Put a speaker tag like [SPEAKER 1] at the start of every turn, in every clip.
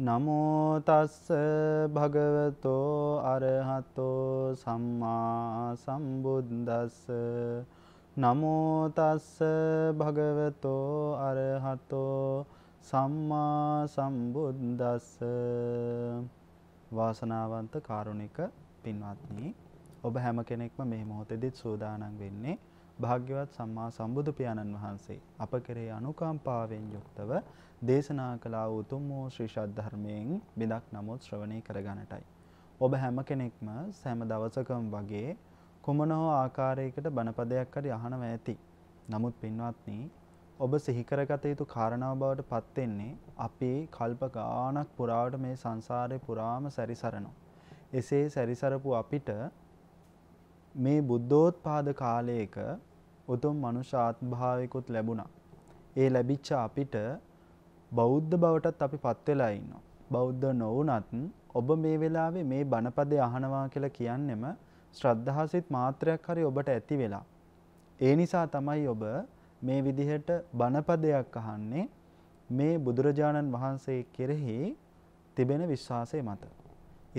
[SPEAKER 1] නමෝ තස්ස භගවතෝ අරහතෝ සම්මා සම්බුද්දස්ස නමෝ තස්ස භගවතෝ අරහතෝ සම්මා සම්බුද්දස්ස වාසනාවන්ත කාරුණික පින්වත්නි ඔබ හැම කෙනෙක්ම මේ මොහොතේදීත් සූදානම් වෙන්නේ භාග්‍යවත් සම්මා සම්බුදු පියාණන් වහන්සේ අප කෙරේ අනුකම්පාවෙන් යුක්තව දේශනා කළා වූ උතුම් වූ ශ්‍රී සද්ධර්මයෙන් බිදක් නමුත් ශ්‍රවණය කරගන්නටයි. ඔබ හැම කෙනෙක්ම සෑම දවසකම වගේ කුමන හෝ ආකාරයකට බණපදයක් හරි අහනවා ඇති. නමුත් පින්වත්නි ඔබ සිහි කරගත යුතු කාරණාව බවට පත් වෙන්නේ අපේ කල්ප ගාණක් පුරාවට මේ සංසාරේ පුරාම සැරිසරනවා. එසේ සැරිසරපු අපිට මේ බුද්ධෝත්පාද කාලයක උතුම් මනුෂ්‍ය ආත්මභාවයකුත් ලැබුණා. ඒ ලැබිච්ච අපිට බෞද්ධ බවටත් අපි පත් වෙලා ඉන්නවා. බෞද්ධ නොවුනත් ඔබ මේ වෙලාවේ මේ බණපදේ අහනවා කියලා කියන්නෙම ශ්‍රද්ධාසිත මාත්‍රයක් හරි ඔබට ඇති වෙලා. ඒ නිසා තමයි ඔබ මේ විදිහට බණපදයක් අහන්නේ මේ බුදුරජාණන් වහන්සේ කෙරෙහි තිබෙන විශ්වාසය මත.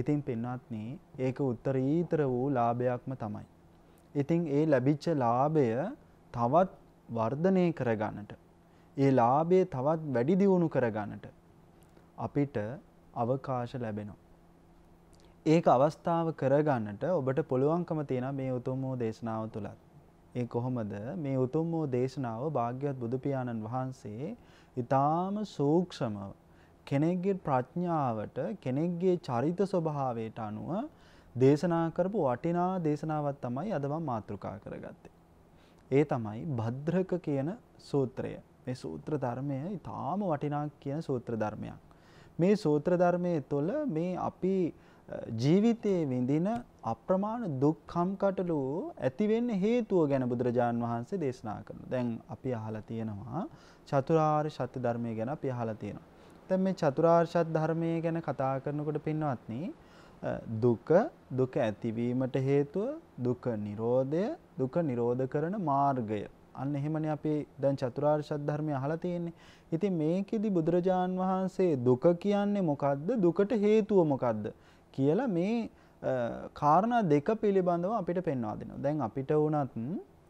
[SPEAKER 1] ඉතින් පින්වත්නි, ඒක උත්තරීතර වූ ලාභයක්ම තමයි. ඉතින් ඒ ලැබිච්ච ලාභය තවත් වර්ධනය කරගන්නට ඒ ලාභය තවත් වැඩි දියුණු කරගන්නට අපිට අවකාශ ලැබෙනවා. ඒක අවස්ථාව කරගන්නට ඔබට පුළුවන්කම තියෙන මේ උතුම් වූ දේශනාව තුලත්. ඒ කොහොමද මේ උතුම් වූ දේශනාව භාග්‍යවත් බුදු පියාණන් වහන්සේ ඊටාම සූක්ෂමව කෙනෙක්ගේ ප්‍රඥාවට කෙනෙක්ගේ චරිත ස්වභාවයට අනුව දේශනා කරපු වටිනා දේශනාවක් තමයි අද මම මාතෘකා කරගත්තේ. ඒ තමයි භද්‍රක කියන සූත්‍රය. මේ සූත්‍ර ධර්මය ඊටාම වටිනා කියන සූත්‍ර ධර්මයක්. මේ සූත්‍ර ධර්මයේ තුළ මේ අපි ජීවිතයේ විඳින අප්‍රමාණ දුක්ඛම් කටළු ඇති වෙන්න හේතුව ගැන බුදුරජාන් වහන්සේ දේශනා කරනවා. දැන් අපි අහලා තියෙනවා චතුරාර්ය සත්‍ය ධර්මය ගැන අපි අහලා තියෙනවා. දැන් මේ චතුරාර්ය සත්‍ය ධර්මය ගැන කතා කරනකොට පින්වත්නි දුක දුක ඇතිවීමට හේතුව දුක නිරෝධය දුක නිරෝධ කරන මාර්ගය අන්න එහෙමනේ අපි දැන් චතුරාර්ය සත්‍ය ධර්මය අහලා තියෙන්නේ. ඉතින් මේකෙදි බුදුරජාන් වහන්සේ දුක කියන්නේ මොකද්ද? දුකට හේතුව මොකද්ද කියලා මේ කාරණා දෙක පිළිබඳව අපිට පෙන්වා දෙනවා. දැන් අපිට වුණත්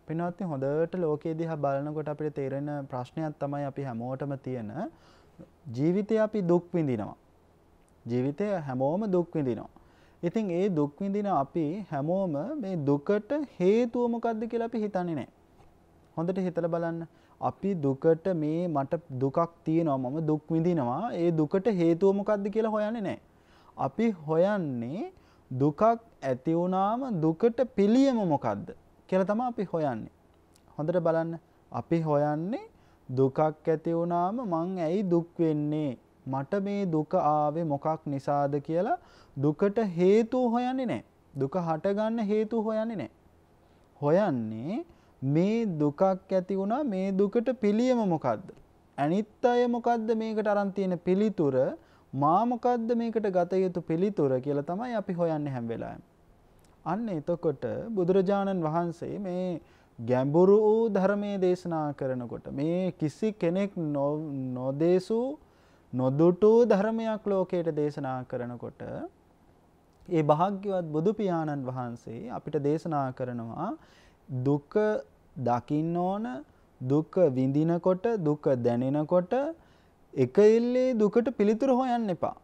[SPEAKER 1] පින්වත්නි හොඳට ලෝකයේ දිහා බලනකොට අපිට තේරෙන ප්‍රශ්නයක් තමයි අපි හැමෝටම තියෙන ජීවිතේ අපි දුක් විඳිනවා. ජීවිතේ හැමෝම දුක් විඳිනවා. ඉතින් ඒ දුක් විඳින අපි හැමෝම මේ දුකට හේතුව මොකද්ද කියලා අපි හිතන්නේ නැහැ. හොඳට හිතලා බලන්න. අපි දුකට මේ මට දුකක් තියෙනවා මම දුක් විඳිනවා. ඒ දුකට හේතුව මොකද්ද කියලා හොයන්නේ නැහැ. අපි හොයන්නේ දුකක් ඇති වුණාම දුකට පිළියම මොකද්ද කියලා තමයි අපි හොයන්නේ. හොඳට බලන්න. අපි හොයන්නේ දුකක් ඇති වුණාම මං ඇයි දුක් වෙන්නේ? මට මේ දුක ආවේ මොකක් නිසාද කියලා දුකට හේතු හොයන්නේ නැහැ. දුක හටගන්න හේතු හොයන්නේ නැහැ. හොයන්නේ මේ දුකක් ඇති වුණා මේ දුකට පිළියම මොකද්ද? අනිත් අය මොකද්ද මේකට අරන් තියෙන පිළිතුර? මා මොකද්ද මේකට ගත යුතු පිළිතුර කියලා තමයි අපි හොයන්නේ හැම වෙලාවෙම. අන්න එතකොට බුදුරජාණන් වහන්සේ මේ ගැඹුරු වූ ධර්මයේ දේශනා කරනකොට මේ කිසි කෙනෙක් නොදේසූ නොදුටු ධර්මයක් ලෝකයට දේශනා කරනකොට ඒ භාග්‍යවත් බුදු පියාණන් වහන්සේ අපිට දේශනා කරනවා දුක දකින්න ඕන දුක විඳිනකොට දුක දැනෙනකොට එක ඉල්ලේ දුකට පිළිතුරු හොයන්න එපා.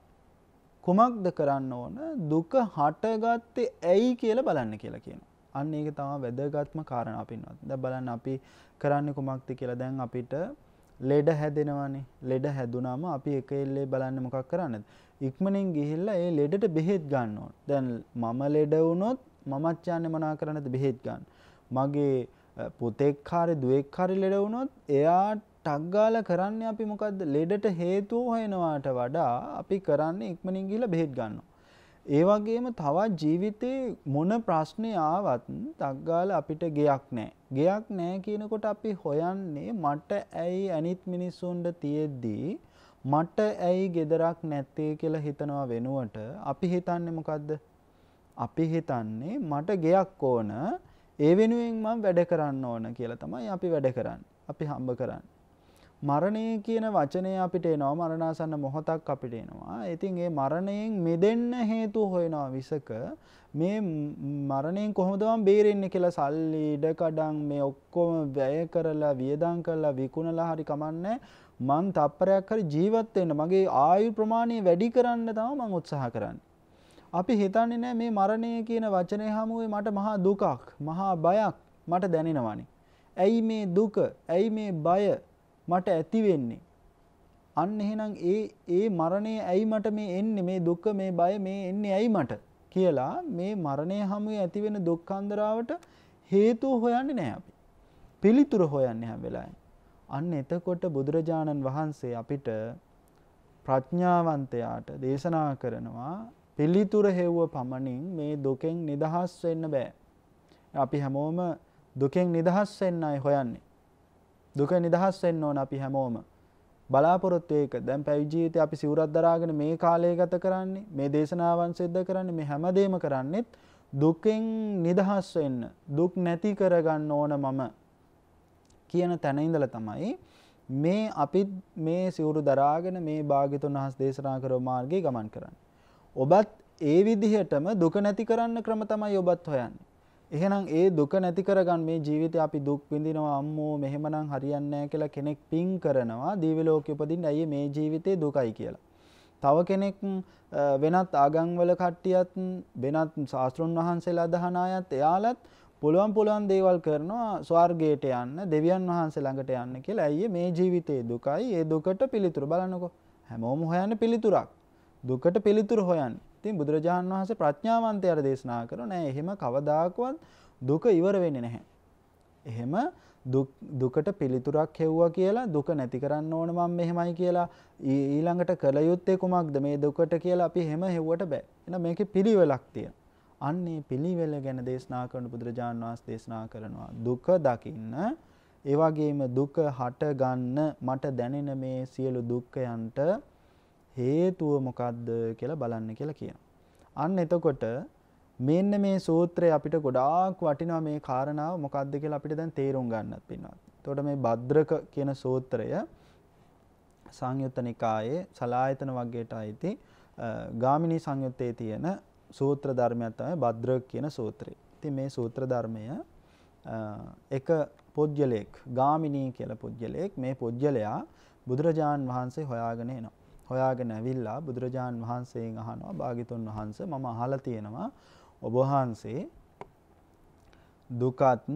[SPEAKER 1] කුමක්ද කරන්න ඕන දුක හටගත්තේ ඇයි කියලා බලන්න කියලා කියනවා. අන්න ඒක තමයි වැදගත්ම කාරණා පින්වත්. දැන් බලන්න අපි කරන්නේ කුමක්ද කියලා දැන් අපිට ලෙඩ හැදෙනවානේ ලෙඩ හැදුනාම අපි එක එල්ලේ බලන්න මොකක් කරන්නද ඉක්මනින් ගිහිල්ලා ඒ ලෙඩට බෙහෙත් ගන්න ඕන. දැන් මම ලෙඩ වුණොත් මමත් යන්නේ මොනා කරන්නද බෙහෙත් ගන්න. මගේ පුතෙක් හරි දුවෙක් හරි ලෙඩ වුණොත් එයා ටක් ගාලා කරන්නේ අපි මොකද්ද ලෙඩට හේතුව හොයනවාට වඩා අපි කරන්නේ ඉක්මනින් ගිහිල්ලා බෙහෙත් ගන්නවා. ඒ වගේම තවත් ජීවිතේ මොන ප්‍රශ්නේ ආවත් තක්ගාල අපිට ගයක් නැහැ. ගයක් නැහැ කියනකොට අපි හොයන්නේ මට ඇයි අනිත් මිනිස්සුන්ට තියෙද්දී මට ඇයි gedarak නැත්තේ කියලා හිතනවා වෙනුවට අපි හිතන්නේ මොකද්ද? අපි හිතන්නේ මට ගෙයක් ඕන ඒ වෙනුවෙන් මම වැඩ කරන්න ඕන කියලා තමයි අපි වැඩ කරන්නේ. අපි හම්බ කරන්නේ. මරණය කියන වචනය අපිට එනවා මරණාසන්න මොහොතක් අපිට එනවා. ඉතින් ඒ මරණයෙන් මෙදෙන්න හේතු හොයනවා විසක මේ මරණයෙන් කොහොමද මම බේරෙන්නේ කියලා සල්ලි ඉඩකඩම් මේ ඔක්කොම වැය කරලා වියදම් කරලා විකුණලා හරි කමන්නේ මං තප්පරයක් හරි ජීවත් වෙන්න මගේ ආයු ප්‍රමාණය වැඩි කරන්න තමයි මං උත්සාහ කරන්නේ. අපි හිතන්නේ නැහැ මේ මරණය කියන වචනේ හැමුවේ මට මහා දුකක්, මහා බයක් මට දැනෙනවානේ. ඇයි මේ දුක? ඇයි මේ බය? මට ඇති වෙන්නේ. අන්න එහෙනම් ඒ ඒ මරණය ඇයි මට මේ එන්නේ මේ දුක මේ බය මේ එන්නේ ඇයි මට කියලා මේ මරණය හැමුවේ ඇති වෙන දුක්ඛන්දරාවට හේතුව හොයන්නේ නැහැ අපි. පිළිතුර හොයන්නේ හැම වෙලාවෙම. අන්න එතකොට බුදුරජාණන් වහන්සේ අපිට ප්‍රඥාවන්තයාට දේශනා කරනවා පිළිතුර හෙව්ව පමණින් මේ දුකෙන් නිදහස් වෙන්න බෑ. අපි හැමෝම දුකෙන් නිදහස් වෙන්නයි හොයන්නේ. දුක නිදහස් වෙන්න ඕන අපි හැමෝම බලාපොරොත්තු ඒක දැන් පැවිදි ජීවිතේ අපි සිවුරක් දරාගෙන මේ කාලය ගත කරන්නේ මේ දේශනාවන් සිද්ධ කරන්නේ මේ හැමදේම කරන්නේත් දුකෙන් නිදහස් වෙන්න දුක් නැති කරගන්න ඕන මම කියන තැන ඉඳලා තමයි මේ අපි මේ සිවුරු දරාගෙන මේ භාග්‍යතුන් වහන්සේ දේශනා කරව මාර්ගයේ ගමන් කරන්නේ. ඔබත් ඒ විදිහටම දුක නැති කරන්න ක්‍රම තමයි ඔබත් හොයන්නේ. එහෙනම් ඒ දුක නැති කරගන්න මේ ජීවිතේ අපි දුක් විඳිනවා අම්මෝ මෙහෙමනම් හරියන්නේ නැහැ කියලා කෙනෙක් පින් කරනවා දිව්‍ය ලෝකෙ උපදින්න අයියේ මේ ජීවිතේ දුකයි කියලා. තව කෙනෙක් වෙනත් ආගම්වල කට්ටියත් වෙනත් ශාස්ත්‍රඥ වහන්සේලා දහන අයත් එයාලත් පුළුවන් පුළුවන් දේවල් කරනවා ස්වර්ගයට යන්න දෙවියන් වහන්සේ ළඟට යන්න කියලා. අයියේ මේ ජීවිතේ දුකයි. ඒ දුකට පිළිතුරු බලන්නකෝ. හැමෝම හොයන්නේ පිළිතුරක්. දුකට පිළිතුරු හොයන්නේ ඉතින් බුදුරජාණන් වහන්සේ ප්‍රඥාවන්තයාට දේශනා කරනවා නෑ එහෙම කවදාකවත් දුක ඉවර වෙන්නේ නැහැ. එහෙම දුකට පිළිතුරක් හෙව්වා කියලා දුක නැති කරන්න ඕන මම මෙහෙමයි කියලා ඊළඟට කළ යුත්තේ කුමක්ද මේ දුකට කියලා අපි හැම හෙව්වට බෑ. එහෙනම් මේකේ පිළිවෙලක් තියෙනවා. අන්නේ පිළිවෙල ගැන දේශනා කරන බුදුරජාණන් වහන්සේ දේශනා කරනවා දුක දකින්න ඒ වගේම දුක හට ගන්න මට දැනෙන මේ සියලු දුක්ඛයන්ට හේතුව මොකක්ද කියලා බලන්න කියලා කියන. අන්න එතකොට මෙන්න මේ සූත්‍රය අපිට ගොඩාක් වටිනවා මේ කාරණාව මොකක්ද කියලා අපිට දැන් තේරුම් ගන්නත් පින්නවත්. එතකොට මේ භද්‍රක කියන සූත්‍රය සංයුත්ත නිකායේ සලායතන වර්ගයට අයිති ගාමිණී සංයුත්තේ තියෙන සූත්‍ර ධර්මයක් තමයි භද්‍රක කියන සූත්‍රය. ඉතින් මේ සූත්‍ර ධර්මය එක පුජ්‍යලයක් ගාමිණී කියලා පුජ්‍යලයක් මේ පුජ්‍යලයා බුදුරජාන් වහන්සේ හොයාගෙන එනවා. හොයාගෙන ඇවිල්ලා බුදුරජාන් වහන්සේගෙන් අහනවා භාග්‍යතුන් වහන්සේ මම අහලා තියෙනවා ඔබ වහන්සේ දුකත්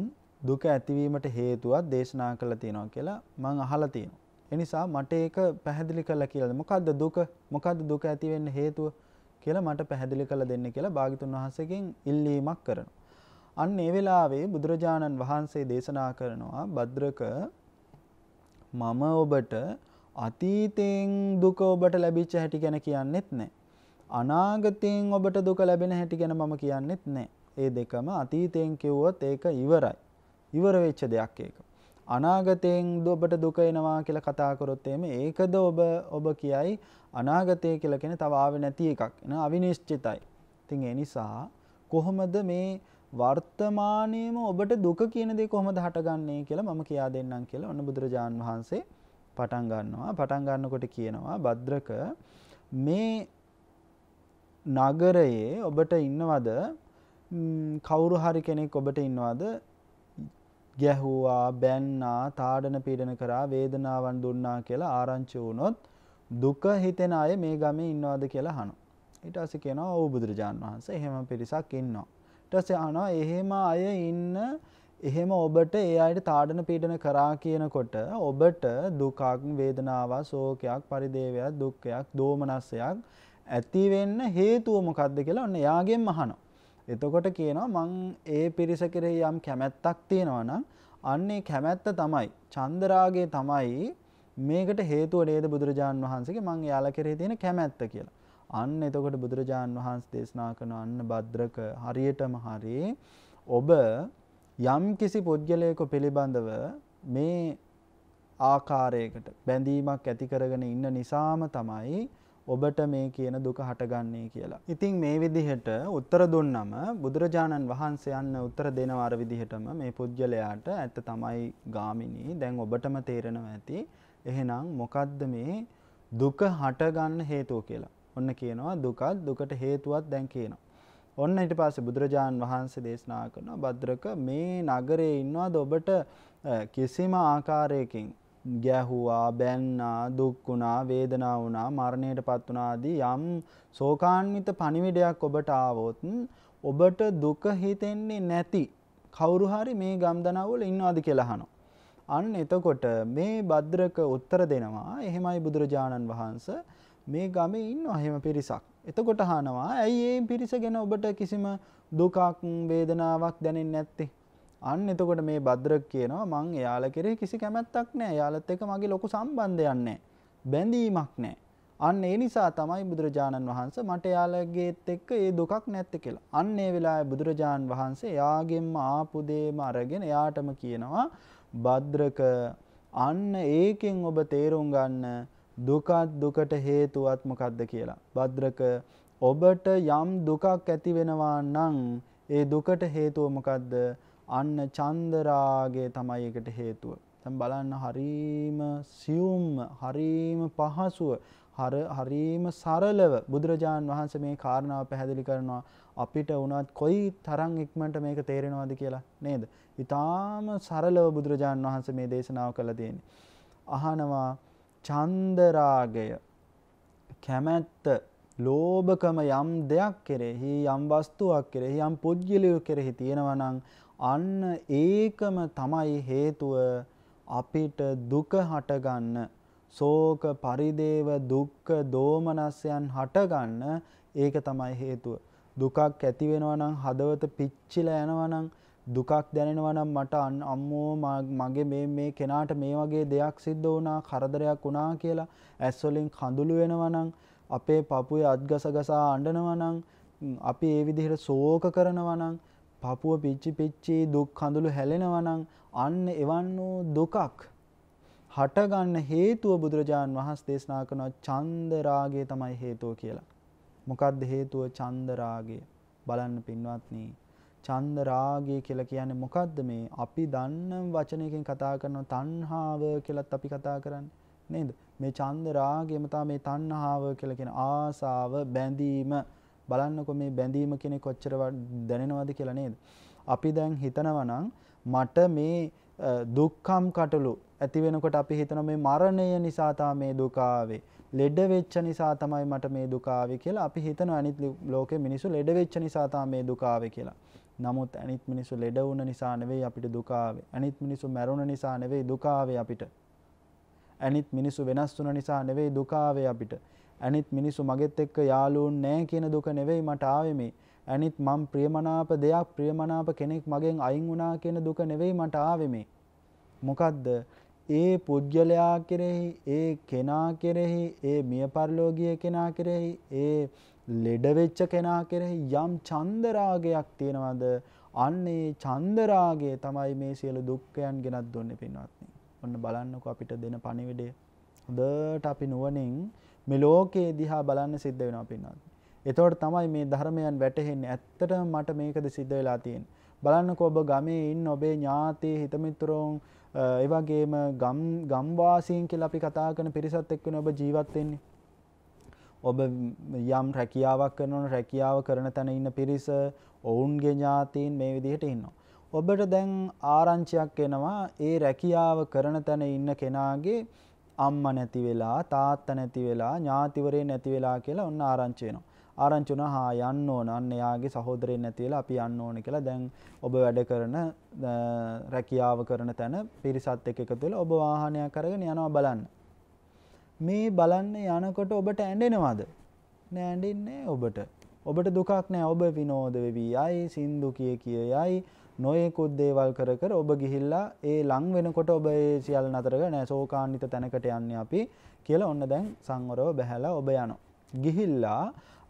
[SPEAKER 1] දුක ඇතිවීමට හේතුවක් දේශනා කළා තියෙනවා කියලා මම අහලා තියෙනවා. ඒ නිසා මට ඒක පැහැදිලි කළා කියලාද මොකද්ද දුක? මොකද්ද දුක ඇති වෙන්න හේතුව කියලා මට පැහැදිලි කළා දෙන්න කියලා භාග්‍යතුන් වහන්සේගෙන් ඉල්ලීමක් කරනවා. අන්න ඒ වෙලාවේ බුදුරජාණන් වහන්සේ දේශනා කරනවා භද්‍රක මම ඔබට අතීතයෙන් දුක ඔබට ලැබිච්ච හැටි ගැන කියන්නෙත් නෑ. අනාගතයෙන් ඔබට දුක ලැබෙන හැටි ගැන මම කියන්නෙත් නෑ. ඒ දෙකම අතීතයෙන් කිව්වොත් ඒක ඉවරයි. ඉවර වෙච්ච දෙයක් ඒක. අනාගතයෙන් ඔබට දුක එනවා කියලා කතා කරොත් එහෙම ඒකද ඔබ ඔබ කියයි අනාගතය කියලා කියන්නේ තව ආවේ නැති එකක්. එන අවිනිශ්චිතයි. ඉතින් ඒ නිසා කොහොමද මේ වර්තමානයේම ඔබට දුක කියන දේ කොහොමද හටගන්නේ කියලා මම කියා දෙන්නම් කියලා ඔන්න බුදුරජාන් වහන්සේ පටන් ගන්නවා පටන් ගන්නකොට කියනවා භද්‍රක මේ නගරයේ ඔබට ඉන්නවද කවුරු හරි කෙනෙක් ඔබට ඉන්නවද ගැහුවා බැන්නා තාඩන පීඩන කරා වේදනාවන් දුන්නා කියලා ආරංචි වුණොත් දුක හිතෙන අය මේ ගමේ ඉන්නවද කියලා අහනවා. ඊට පස්සේ කියනවා ඔව් බුදුරජාන් වහන්සේ එහෙම පිරිසක් ඉන්නවා. ඊට පස්සේ අහනවා එහෙම අය ඉන්න එහෙම ඔබට ඒ අයට තාඩන පීඩන කරා කියනකොට ඔබට දුකක් වේදනාවක් ශෝකයක් පරිදේවයක් දුක්ඛයක් දෝමනස්සයක් ඇති වෙන්න හේතුව මොකද්ද කියලා ඔන්න එයාගෙන් අහනවා. එතකොට කියනවා මං ඒ පිරිස කෙරෙහි යම් කැමැත්තක් තියෙනවා නම් අන්න ඒ කැමැත්ත තමයි චන්දරාගේ තමයි මේකට හේතුව නේද බුදුරජාන් වහන්සේගේ මං එයාලා කෙරෙහි තියෙන කැමැත්ත කියලා. අන්න එතකොට බුදුරජාන් වහන්සේ දේශනා කරන අන්න භද්‍රක හරියටම හරි ඔබ යම් කිසි පුද්ගලයෙකු පිළිබඳව මේ ආකාරයකට බැඳීමක් ඇති කරගෙන ඉන්න නිසාම තමයි ඔබට මේ කියන දුක හටගන්නේ කියලා. ඉතින් මේ විදිහට උත්තර දුන්නම බුදුරජාණන් වහන්සේ යන්න උත්තර දෙනවා අර විදිහටම මේ පුජ්‍යලයාට ඇත්ත තමයි ගාමිණී. දැන් ඔබටම තේරෙනවා ඇති. එහෙනම් මොකද්ද මේ දුක හටගන්න හේතුව කියලා. ඔන්න කියනවා දුකත් දුකට හේතුවත් දැන් කියනවා. ඔන්න ඊට පස්සේ බුදුරජාන් වහන්සේ දේශනා කරනවා භද්‍රක මේ නගරේ ඉන්නවද ඔබට කිසිම ආකාරයකින් ගැහුවා බැන්නා දුක් වුණා වේදනා වුණා මරණයටපත් වුණා ආදී යම් ශෝකාන්විත පණිවිඩයක් ඔබට ආවොත් ඔබට දුක හිතෙන්නේ නැති කවුරු හරි මේ ගම්දනවල ඉන්නවද කියලා අහනවා අන්න එතකොට මේ භද්‍රක උත්තර දෙනවා එහෙමයි බුදුරජාණන් වහන්ස මේ ගමේ ඉන්නවා එහෙම පිරිසක් එතකොට හනවා ඇයි ඒ පිරිස ගැන ඔබට කිසිම දුකක් වේදනාවක් දැනෙන් නැත්තේ. අන්න එතකොට මේ බද්‍රක් කියනවා මං එයාල කෙරේ කිසි කැමැත්තක් නෑ යාලත් එක මගේ ලොකු සම්බන්ධයන්නේ. බැඳීමක් නෑ. අන්න ඒ නිසා තමයි බුදුරජාණන් වහන්ස මට යාලගේත් එක්ක ඒ දුකක් නැත්ත කියලා. අන්න ඒ වෙලා බුදුරජාණන් වහන්සේ යාගෙන්ම ආපුදේම අරගෙන එයාටම කියනවා බද්‍රක අන්න ඒකෙන් ඔබ තේරුම් ගන්න දුකත් දුකට හේතුවත් මොකක්ද කියලා. භද්‍රක ඔබට යම් දුකක් ඇති වෙනවා නම් ඒ දුකට හේතුව මොකක්ද? අන්න චන්දරාගය තමයි ඒකට හේතුව. දැන් බලන්න හරීම සියුම් හරීම පහසුව හර හරීම සරලව බුදුරජාන් වහන්සේ මේ කාරණාව පැහැදිලි කරනවා අපිට වුණත් කොයි තරම් ඉක්මනට මේක තේරෙනවද කියලා නේද? ඊටාම සරලව බුදුරජාන් වහන්සේ මේ දේශනාව කළා දෙන්නේ. අහනවා චන්දරාගය කැමැත්ත ලෝභකම යම් දෙයක් කෙරෙහි යම් වස්තුවක් කෙරෙහි යම් පුද්ගලයෝ කෙරෙහි තියෙනවා නම් අන්න ඒකම තමයි හේතුව අපිට දුක හටගන්න ශෝක පරිදේව දුක්ඛ දෝමනස්යන් හටගන්න ඒක තමයි හේතුව දුකක් ඇති වෙනවා නම් හදවත පිච්චිලා යනවා නම් දුකක් දැනෙනවා නම් මට අම්මෝ මගේ මේ මේ කෙනාට මේ වගේ දෙයක් සිද්ධ වුණා කරදරයක් වුණා කියලා ඇස් වලින් කඳුළු වෙනවා නම් අපේ පපුවේ අත්ගස ගසා අඬනවා නම් අපි ඒ විදිහට ශෝක කරනවා නම් පපුව පිච්චි පිච්චි දුක් කඳුළු හැලෙනවා නම් අන්න එවන් වූ දුකක් හටගන්න හේතුව බුදුරජාන් වහන්සේ දේශනා කරන චන්ද රාගය තමයි හේතුව කියලා. මොකක්ද හේතුව චන්ද රාගය? බලන්න පින්වත්නි චන්ද රාගය කියලා කියන්නේ මොකද්ද මේ අපි දන්න වචනයකින් කතා කරන තණ්හාව කියලාත් අපි කතා කරන්නේ නේද මේ චන්ද රාගයම තමයි මේ තණ්හාව කියලා කියන ආසාව බැඳීම බලන්නකො මේ බැඳීම කෙනෙක් කොච්චර දැනෙනවද කියලා නේද අපි දැන් හිතනවා නම් මට මේ දුක්ඛම් කටළු ඇති වෙනකොට අපි හිතන මේ මරණය නිසා තමයි මේ දුක ආවේ ලෙඩ වෙච්ච නිසා තමයි මට මේ දුක ආවේ කියලා අපි හිතනවා අනිත් ලෝකේ මිනිස්සු ලෙඩ වෙච්ච නිසා තමයි මේ දුක ආවේ කියලා නමුත් අනිත් මිනිස්සු ලෙඩ වුණ නිසා නෙවෙයි අපිට දුකාවේ. අනිත් මිනිස්සු මැරුණ නිසා නෙවෙයි දුකාවේ අපිට. අනිත් මිනිස්සු වෙනස් වුණ නිසා නෙවෙයි දුකාවේ අපිට. අනිත් මිනිස්සු මගෙත් එක්ක යාළුවුන් නෑ කියන දුක නෙවෙයි මට ආවේ මේ. අනිත් මම ප්‍රියමනාප දෙයක් ප්‍රියමනාප කෙනෙක් මගෙන් අයින් වුණා කියන දුක නෙවෙයි මට ආවේ මේ. මොකද්ද? ඒ පුද්ගලයා කෙරෙහි, ඒ කෙනා කෙරෙහි, ඒ මිය පරලෝකීය කෙනා කෙරෙහි, ඒ ලෙඩවෙච්ච කෙනා කෙරෙහි යම් චන්දරාගයක් තියෙනවද අන්නේ චන්දරාගේ තමයි මේ සියලු දුක්කයන් ගෙනත් දුන්නේ පින්වත්නි. ඔන්න බලන්නකො අපිට දෙන පණිවිඩය. හොඳට අපි නුවණින් මේ ලෝකයේ දිහා බලන්න සිද්ධ වෙනවා පින්වත්නි. එතකොට තමයි මේ ධර්මයන් වැටහෙන්නේ. ඇත්තටම මට මේකද සිද්ධ වෙලා තියෙන්නේ. බලන්නකො ඔබ ගමේ ඉන්න ඔබේ ඥාතී හිතමිතුරෝන් ඒ වගේම ගම් ගම්වාසීන් කියලා අපි කතා කරන පිරිසත් එක්කනේ ඔබ ජීවත් වෙන්නේ. ඔබ යම් රැකියාවක් කරනවන රැකියාව කරන තැන ඉන්න පිරිස ඔවුන්ගේ ඥාතීන් මේ විදිහට ඉන්නවා. ඔබට දැන් ආරංචියක් එනවා ඒ රැකියාව කරන තැන ඉන්න කෙනාගේ අම්ම නැති වෙලා තාත්තා නැති වෙලා ඥාතිවරේ නැති වෙලා කියලා ඔන්න ආරංචි වෙනවා. ආරංචි වුණා හා යන්න ඕන අන්න එයාගේ සහෝදරේ නැති වෙලා අපි යන්න ඕන කියලා දැන් ඔබ වැඩ කරන රැකියාව කරන තැන පිරිසත් එක්ක එකතු වෙලා ඔබ වාහනයක් අරගෙන යනවා බලන්න. මේ බලන්න යනකොට ඔබට ඇඩෙනවාද නෑඩින්නේ ඔබට ඔබට දුකක් නෑ ඔබ විනෝද වෙවී යයි සින්දු කිය කිය යයි නොයෙකුත් දේවල් කර කර ඔබ ගිහිල්ලා ඒ ලං වෙනකොට ඔබ ඒ සියල් නතරක නෑ සෝකාන්විත තැනකට යන්නේ අපි කියලා ඔන්න දැන් සංවරව බැහැලා ඔබ යනවා. ගිහිල්ලා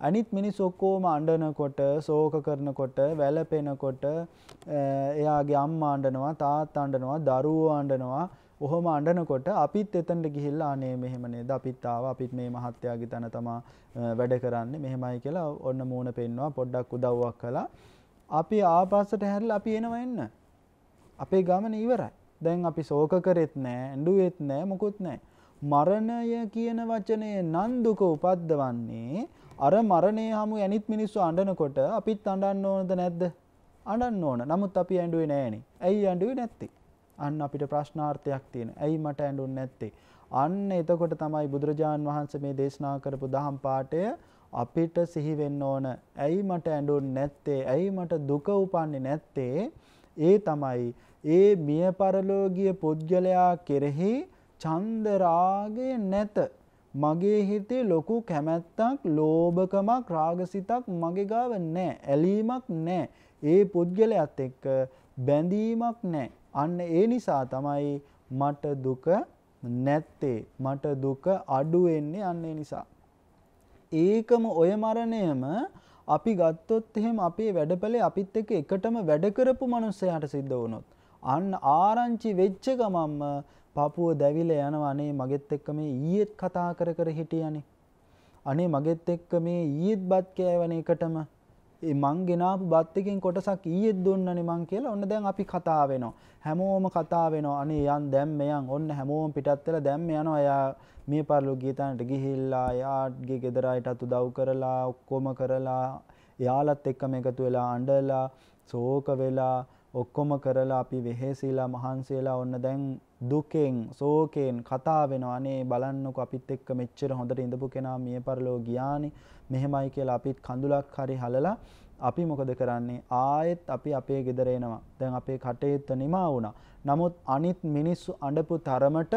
[SPEAKER 1] අනිත් මිනිස් ඔක්කෝම අඬනකොට සෝක කරනකොට වැළපෙනකොට එයාගේ අම්මා අඬනවා තාත්තා අඬනවා දරුවෝ අඬනවා ඔහොම අඩනකොට අපිත් එතන්ට ගිහිල්ලා අනේ මෙහෙමනේ ද අපිත්තාව අපිත් මේ මහත්තයාගේ තන තමා වැඩ කරන්න මෙහෙමයි කියලා ඔන්න මූුණ පෙන්වා පොඩ්ඩක් උදව්වක් කලා අපි ආපාසට හැරල් අපි එනව එන්න අපේ ගමන ඉවරයි දැන් අපි සෝක කරෙත් නෑ ඇඩුවෙත් නෑ මොකුත් නෑ මරණය කියන වචනය නන්දුක උපද්දවන්නේ අර මරණය හමු ඇනිත් මිනිස්සු අඩනකොට අපිත් අඩන්න ඕනද නැද්ද අඩන්න ඕන නමුත් අපි ඇඩුවේ නෑනේ ඇයි අඩුවේ නැත්තේ අන්න අපිට ප්‍රශ්නාර්ථයක් තියෙන. ඇයි මට ඇඬුන්නේ නැත්තේ? අන්න එතකොට තමයි බුදුරජාන් වහන්සේ මේ දේශනා කරපු දහම් පාඨය අපිට සිහි වෙන්න ඕන. ඇයි මට ඇඬුන්නේ නැත්තේ? ඇයි මට දුක උපන්නේ නැත්තේ? ඒ තමයි ඒ මිය පරලෝකීය පුද්ගලයා කෙරෙහි ඡන්ද රාගය නැත. මගේ හිතේ ලොකු කැමැත්තක්, ලෝභකමක්, රාගසිතක් මගේ ගාව නැහැ. ඇලීමක් නැහැ. ඒ පුද්ගලයාත් එක්ක බැඳීමක් නැහැ. අන්න ඒ නිසා තමයි මට දුක නැත්තේ මට දුක අඩු වෙන්නේ අන්න ඒ නිසා. ඒකම ඔය මරණයම අපි ගත්තොත් එහෙම අපේ වැඩපලේ අපිත් එක්ක එකටම වැඩ කරපු මනුස්සයාට සිද්ධ වුණොත් අන්න ආරංචි වෙච්ච ගමම්ම Papuව දැවිලා යනවානේ මගෙත් එක්ක මේ ඊයේත් කතා කර කර හිටියානේ අනේ මගෙත් එක්ක මේ ඊයේත් බත් කෑවන එකටම ඒ මං ගෙනාපු බත් එකෙන් කොටසක් ඊයේත් දුන්නනේ මං කියලා ඔන්න දැන් අපි කතා වෙනවා. හැමෝම කතා වෙනවා. අනේ යන් දැන් මෙයන් ඔන්න හැමෝම පිටත් වෙලා දැන් මෙ යනවා. එයා මිය පරලෝකීය තැනට ගිහිල්ලා එයාගේ ගෙදර අයටත් උදව් කරලා ඔක්කොම කරලා එයාලත් එක්කම එකතු වෙලා අඬලා ශෝක වෙලා ඔක්කොම කරලා අපි වෙහෙසිලා මහන්සියලා ඔන්න දැන් දුකෙන් සෝකෙන් කතා වෙනවා අනේ බලන්නකො අපිත් එක්ක මෙච්චර හොඳට ඉඳපු කෙනා මිය පරලෝ ගියානේ මෙහෙමයි කියලා අපිත් කඳුලක් හරි හලලා අපි මොකද කරන්නේ ආයෙත් අපි අපේ ගෙදර එනවා. දැන් අපේ කටේත නිමා වුණා. නමුත් අනිත් මිනිස්සු අඬපු තරමට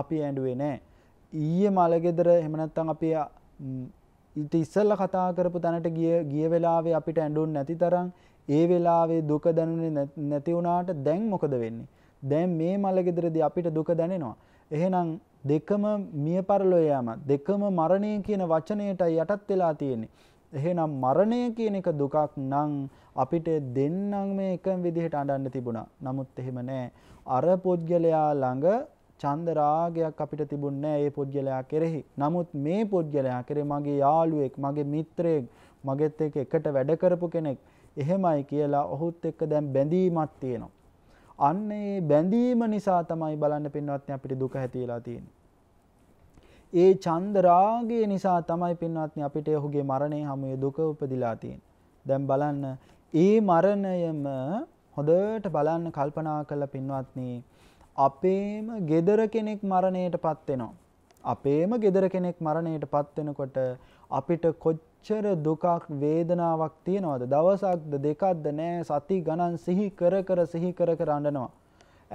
[SPEAKER 1] අපි ඇඬුවේ නැහැ. ඊයේ මල ගෙදර එහෙම නැත්නම් අපි ඊට ඉස්සෙල්ලා කතා කරපු තැනට ගිය ගිය වෙලාවේ අපිට ඇඬුන්නේ නැති තරම් ඒ වෙලාවේ දුක දැනුනේ නැති වුණාට දැන් මොකද වෙන්නේ? දැන් මේ මල ගෙදරදී අපිට දුක දැනෙනවා. එහෙනම් දෙකම මිය පරලෝ යෑම දෙකම මරණය කියන වචනයටයි යටත් වෙලා තියෙන්නේ. එහෙනම් මරණය කියන එක දුකක් නම් අපිට දෙන්නම් මේ එකම විදිහට අඬන්න තිබුණා. නමුත් එහෙම නෑ. අර පුද්ගලයා ළඟ ඡන්ද රාගයක් අපිට තිබුණේ නෑ ඒ පුද්ගලයා කෙරෙහි. නමුත් මේ පුද්ගලයා කෙරේ මගේ යාළුවෙක්, මගේ මිත්‍රයෙක්, මගෙත් එක්ක එකට වැඩ කරපු කෙනෙක්. එහෙමයි කියලා ඔහුත් එක්ක දැන් බැඳීමක් තියෙනවා. අන්න ඒ බැඳීම නිසා තමයි බලන්න පින්වත්නි අපිට දුක ඇති වෙලා තියෙන්නේ. ඒ චන්ද රාගය නිසා තමයි පින්වත්නි අපිට ඔහුගේ මරණය හැම දුක උපදිලා තියෙන්නේ. දැන් බලන්න ඒ මරණයම හොඳට බලන්න කල්පනා කරලා පින්වත්නි අපේම gedara කෙනෙක් මරණයටපත් වෙනවා. අපේම gedara කෙනෙක් මරණයටපත් වෙනකොට අපිට කොච්චර කොච්චර දුකක් වේදනාවක් තියෙනවද දවසක්ද දෙකක්ද නෑ සති ගණන් සිහි කර කර සිහි කර කර අඬනවා.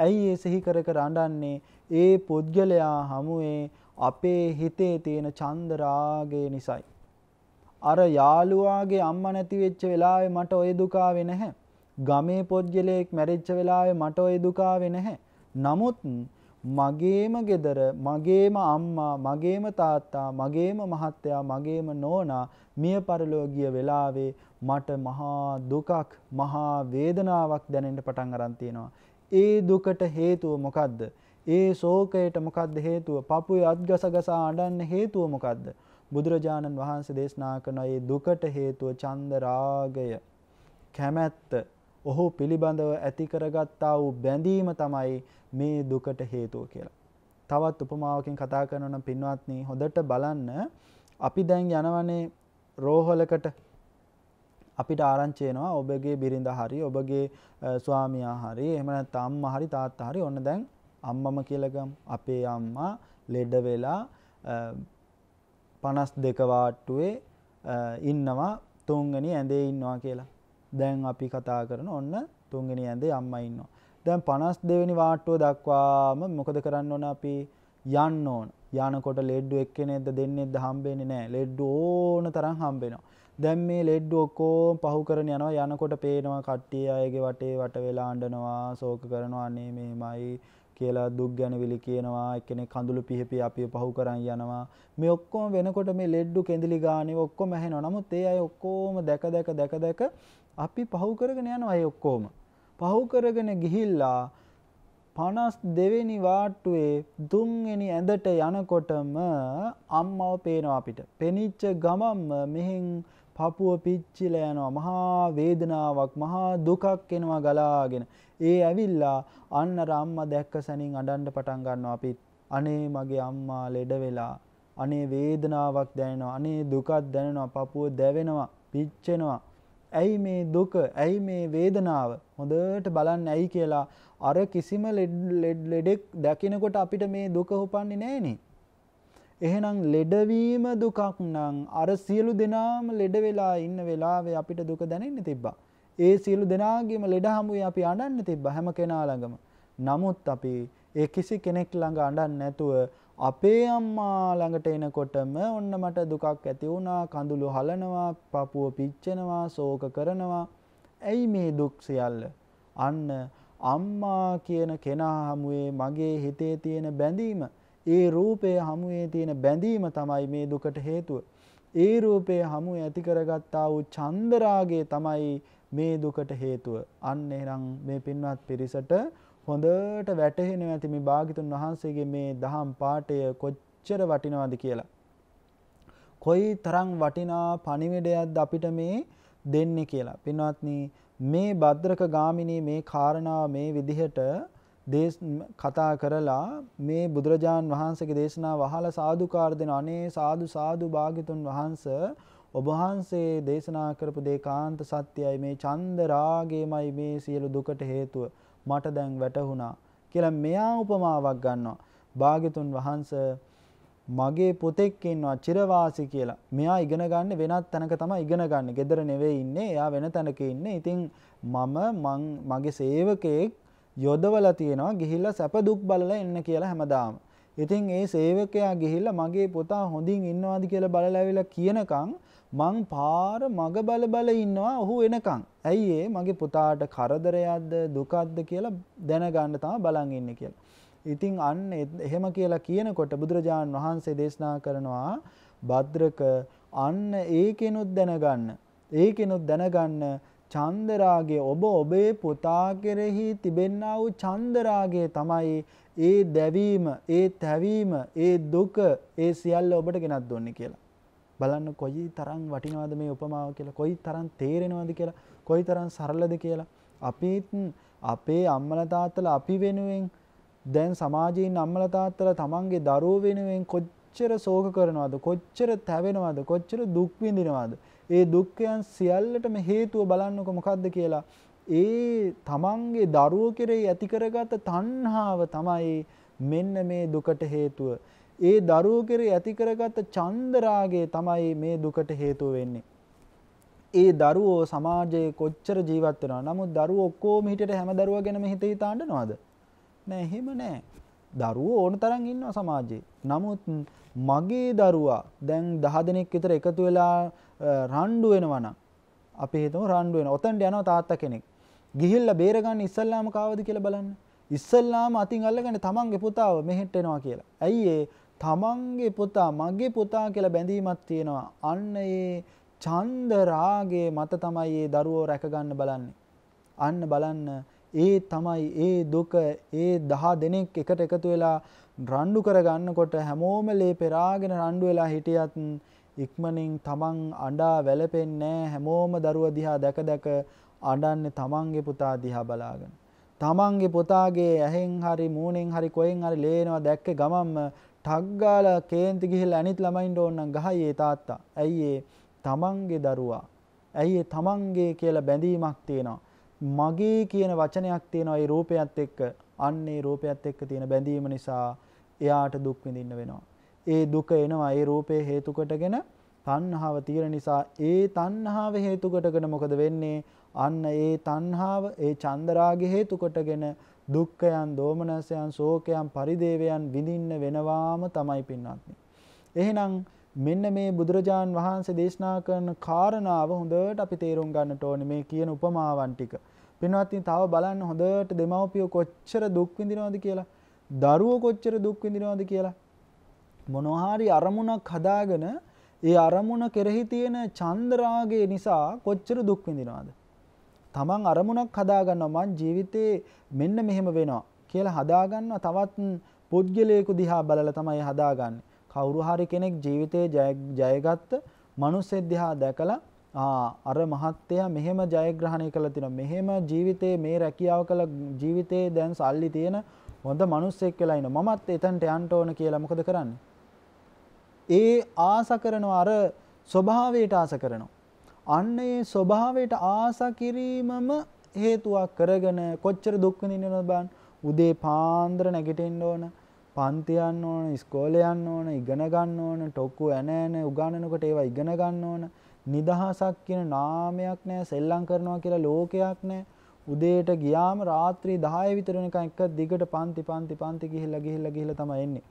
[SPEAKER 1] ඇයි ඒ සිහි කර කර අඬන්නේ? ඒ පුද්ගලයා හමුවේ අපේ හිතේ තියෙන චන්ද රාගය නිසායි. අර යාළුවාගේ අම්මා නැති වෙච්ච වෙලාවේ මට ওই දුක ආවේ නැහැ. ගමේ පොඩ්ජලෙක් මැරිච්ච වෙලාවේ මට ওই දුක ආවේ නැහැ. නමුත් මගේම ගෙදර මගේම අම්මා මගේම තාත්තා මගේම මහත්තයා මගේම නෝනා මිය පරලෝ ගිය වෙලාවේ මට මහා දුකක් මහා වේදනාවක් දැනෙන්න පටන් අරන් තියෙනවා. ඒ දුකට හේතුව මොකද්ද? ඒ ශෝකයට මොකද්ද හේතුව? පපුවේ අත්ගසගසා අඬන්න හේතුව මොකද්ද? බුදුරජාණන් වහන්සේ දේශනා කරන මේ දුකට හේතුව චන්ද රාගය කැමැත්ත ඔහු පිළිබඳව ඇති කරගත්තා වූ බැඳීම තමයි මේ දුකට හේතුව කියලා. තවත් උපමාවකින් කතා කරනවා නම් පින්වත්නි හොඳට බලන්න අපි දැන් යනවනේ රෝහලකට අපිට ආරංචි වෙනවා ඔබගේ බිරිඳ හරි ඔබගේ ස්වාමියා හරි එහෙම නැත්නම් අම්මා හරි තාත්තා හරි ඔන්න දැන් අම්මම කියලා ගමු අපේ අම්මා ලෙඩ වෙලා 52 වාට්ටුවේ ඉන්නවා තුන්ගනි ඇඳේ ඉන්නවා කියලා. දැන් අපි කතා කරන ඔන්න තුන්ගෙන ඇඳේ අම්ම ඉන්නවා. දැන් පනස් දෙවැනි වාට්ටුව දක්වාම මොකද කරන්න ඕන අපි යන්න ඕන යනකොට ලෙඩ්ඩු එක්කෙනෙද දෙන්නෙද හම්බෙන්නේ නෑ ලෙඩ්ඩු ඕන තරම් හම්බෙනවා. දැන් මේ ලෙඩ්ඩු ඔක්කොම පහු කරන යනවා යනකොට පේනවා කට්ටිය අයගේ වටේ වට වෙලා අඬනවා ශෝක කරනවා අනේ මෙහෙමයි කියලා දුක් ගැන විලි කියනවා එක්කෙනෙක් කඳුළු පිහපිය අපිව පහු කරන් යනවා මේ ඔක්කොම වෙනකොට මේ ලෙඩ්ඩු කෙඳිලි ගානේ ඔක්කොම ඇහෙනවා නමුත් ඒ අය ඔක්කොම දැක දැක දැක දැක අපි පහු කරගෙන යනවා ඒ ඔක්කොම. පහු කරගෙන ගිහිල්ලා 52වෙනි වාට්ටුවේ තුන්වෙනි ඇඳට යනකොටම අම්මව පේනවා අපිට. පෙනිච්ච ගමම්ම මෙහෙන් පපුව පිච්චිලා යනවා. මහා වේදනාවක්, මහා දුකක් එනවා ගලාගෙන. ඒ ඇවිල්ලා අන්න අම්මා දැක්ක සැනින් අඬන්න පටන් ගන්නවා අපිත්. අනේ මගේ අම්මා ලෙඩ වෙලා. අනේ වේදනාවක් දැනෙනවා. අනේ දුකක් දැනෙනවා. පපුව දැවෙනවා, පිච්චෙනවා. ඇයි මේ දුක ඇයි මේ වේදනාව හොඳට බලන්න ඇයි කියලා අර කිසිම ලෙඩෙක් දකිනකොට අපිට මේ දුක හොපන්නේ නෑනේ. එහෙනම් ලෙඩවීම දුකක් නම් අර සියලු දෙනාම ලෙඩ වෙලා ඉන්න වෙලාවේ අපිට දුක දැනෙන්න තිබ්බා. ඒ සියලු දෙනාගේම ලෙඩ හමුවේ අපි අඬන්න තිබ්බා හැම කෙනා ළඟම. නමුත් අපි ඒ කිසි කෙනෙක් ළඟ අඬන්නේ නැතුව අපේ අම්මා ළඟට එනකොටම ඔන්න මට දුකක් ඇති වුණා කඳුළු හලනවා පපුව පිච්චෙනවා ශෝක කරනවා ඇයි මේ දුක් සියල්ල අන්න අම්මා කියන කෙනා හමුවේ මගේ හිතේ තියෙන බැඳීම ඒ රූපය හමුවේ තියෙන බැඳීම තමයි මේ දුකට හේතුව ඒ රූපය හමු ඇති කරගත්තා වූ චන්දරාගේ තමයි මේ දුකට හේතුව අන්න එහෙනම් මේ පින්වත් පිරිසට හොඳට වැටහෙනවා ඇති මේ භාග්‍යතුන් වහන්සේගේ මේ දහම් පාඨය කොච්චර වටිනවද කියලා. කොයි තරම් වටිනා පණිවිඩයක්ද අපිට මේ දෙන්නේ කියලා. පින්වත්නි මේ භද්‍රක ගාමිනී මේ කාරණාව මේ විදිහට දේශ කතා කරලා මේ බුදුරජාන් වහන්සේගේ දේශනාව අහලා සාදුකාර දෙන අනේ සාදු සාදු භාග්‍යතුන් වහන්සේ ඔබ වහන්සේ දේශනා කරපු දේ කාන්ත සත්‍යයි මේ චන්ද රාගයමයි මේ සියලු දුකට හේතුව. මට දැන් වැටහුණා කියලා මෙයා උපමාවක් ගන්නවා. භාග්‍යතුන් වහන්ස මගේ පුතෙක් ඉන්නවා චිරවාසි කියලා. මෙයා ඉගෙන ගන්න වෙනත් තැනක තමයි ඉගෙන ගන්න. ගෙදර නෙවෙයි ඉන්නේ. එයා වෙන තැනක ඉන්නේ. ඉතින් මම මං මගේ සේවකයෙක් යොදවලා තියෙනවා ගිහිල්ලා සැප දුක් බලලා එන්න කියලා හැමදාම. ඉතින් ඒ සේවකයා ගිහිල්ලා මගේ පුතා හොඳින් ඉන්නවාද කියලා බලලා ඇවිල්ලා කියනකම් මං පාර මග බල බල ඉන්නවා ඔහු එනකං. ඇයි ඒ මගේ පුතාට කරදරයක්ද දුකක්ද කියලා දැනගන්න තමයි බලන් ඉන්නේ කියලා. ඉතින් අන්න එහෙම කියලා කියනකොට බුදුරජාණන් වහන්සේ දේශනා කරනවා භද්‍රක අන්න ඒකෙනුත් දැනගන්න. ඒකෙනුත් දැනගන්න චන්දරාගේ ඔබ ඔබේ පුතා කෙරෙහි තිබෙන්නා වූ චන්දරාගේ තමයි ඒ දැවීම, ඒ තැවීම, ඒ දුක, ඒ සියල්ල ඔබට ගෙනත් දුන්නේ කියලා. බලන්න කොයි තරම් වටිනවාද මේ උපමාව කියලා කොයි තරම් තේරෙනවාද කියලා කොයි තරම් සරලද කියලා අපිත් අපේ අම්මලා තාත්තලා අපි වෙනුවෙන් දැන් සමාජයේ අම්මලා තාත්තලා තමන්ගේ දරුවෝ වෙනුවෙන් කොච්චර ශෝක කරනවද කොච්චර තැවෙනවද කොච්චර දුක් විඳිනවද ඒ දුක්ඛයන් සියල්ලටම හේතුව බලන්නකො මොකද්ද කියලා ඒ තමන්ගේ දරුවෝ කෙරෙහි ඇති කරගත තණ්හාව තමයි මෙන්න මේ දුකට හේතුව ඒ දරුවෝ කෙරේ ඇති කරගත් චන්දරාගය තමයි මේ දුකට හේතුව වෙන්නේ. ඒ දරුවෝ සමාජයේ කොච්චර ජීවත් වෙනවා. නමුත් දරුවෝ ඔක්කොම හිටියට හැම දරුවා ගැනම හිත හිතා අඬනවද? නෑ එහෙම නෑ. දරුවෝ ඕන තරම් ඉන්නවා සමාජයේ. නමුත් මගේ දරුවා දැන් 10 දෙනෙක් විතර එකතු වෙලා රණ්ඩු වෙනවා නම් අපි හිතමු රණ්ඩු වෙනවා. ඔතනට යනවා තාත්තා කෙනෙක්. ගිහිල්ලා බේරගන්න ඉස්සල්ලාම කාවද කියලා බලන්න. ඉස්සල්ලාම අතින් අල්ලගෙන තමන්ගේ පුතාව මෙහෙට එනවා කියලා. ඇයි ඒ තමන්ගේ පුතා මගේ පුතා කියලා බැඳීමක් තියෙනවා. අන්න ඒ ඡන්ද රාගයේ මත තමයි මේ දරුවෝ රැකගන්න බලන්නේ. අන්න බලන්න ඒ තමයි ඒ දුක ඒ 10 දෙනෙක් එකට එකතු වෙලා රණ්ඩු කරගන්නකොට හැමෝම ලේ පෙරාගෙන රණ්ඩු වෙලා හිටියත් ඉක්මනින් තමන් අඬා වැළපෙන්නේ හැමෝම දරුවා දිහා දැක දැක අඬන්නේ තමන්ගේ පුතා දිහා බලාගෙන. තමන්ගේ පුතාගේ ඇහෙන් හරි මූණෙන් හරි කොහෙන් හරි ලේනවා දැක්ක ගමම්ම ටක් ගාලා කේන්ති ගිහිල්ලා අනිත් ළමයින්ට ඕනනම් ගහයි ඒ තාත්තා. ඇයි ඒ තමන්ගේ දරුවා. ඇයි ඒ තමන්ගේ කියලා බැඳීමක් තියෙනවා. මගේ කියන වචනයක් තියෙනවා ඒ රූපයත් එක්ක. අන්නේ රූපයත් එක්ක තියෙන බැඳීම නිසා එයාට දුක් විඳින්න වෙනවා. ඒ දුක එනවා ඒ රූපේ හේතු කොටගෙන තණ්හාව තියෙන නිසා ඒ තණ්හාව හේතු කොටගෙන මොකද වෙන්නේ? අන්න ඒ තණ්හාව ඒ චන්දරාගේ හේතු කොටගෙන දුක්ඛයන්, දෝමනසයන්, ශෝකයන්, පරිදේවයන් විඳින්න වෙනවාම තමයි පින්වත්නි. එහෙනම් මෙන්න මේ බුදුරජාන් වහන්සේ දේශනා කරන කාරණාව හොඳට අපි තේරුම් ගන්නට ඕනේ මේ කියන උපමාවන් ටික. පින්වත්නි තව බලන්න හොඳට දෙමව්පියෝ කොච්චර දුක් විඳිනවද කියලා. දරුවෝ කොච්චර දුක් විඳිනවද කියලා. මොනෝhari අරමුණක් හදාගෙන ඒ අරමුණ කෙරෙහි තියෙන චන්ද්‍රාගය නිසා කොච්චර දුක් විඳිනවද? තමන් අරමුණක් හදාගන්නවා මං ජීවිතේ මෙන්න මෙහෙම වෙනවා කියලා හදාගන්නවා තවත් පුද්ගලයෙකු දිහා බලලා තමයි හදාගන්නේ. කවුරු හරි කෙනෙක් ජීවිතේ ජයගත්ත මිනිස්සෙක් දිහා දැකලා අර මහත්තයා මෙහෙම ජයග්‍රහණය කළා තිනවා. මෙහෙම ජීවිතේ මේ රැකියාව කළ ජීවිතේ දැන් සල්ලි තියෙන හොඳ මිනිස්සෙක් වෙලා ඉන්නවා. මමත් එතනට යන්න ඕන කියලා මොකද කරන්නේ? ඒ ආස කරනවා අර ස්වභාවයට ආස කරනවා. අන්න ඒ ස්වභාවයට ආසා කිරීමම හේතුවක් කරගෙන කොච්චර දුක් විඳිනවද බලන්න. උදේ පාන්දර නැගිටින්න ඕන, පන්ති යන්න ඕන, ඉස්කෝලේ යන්න ඕන, ඉගෙන ගන්න ඕන, ටොක්කු ඇන ඇන උගානනකොට ඒවා ඉගෙන ගන්න ඕන. නිදහසක් කියන නාමයක් නැහැ, සෙල්ලම් කරනවා කියලා ලෝකයක් නැහැ. උදේට ගියාම රාත්‍රී 10 විතර වෙනකන් එක දිගට පන්ති පන්ති පන්ති ගිහිල්ලා ගිහිල්ලා ගිහිල්ලා තමයි එන්නේ.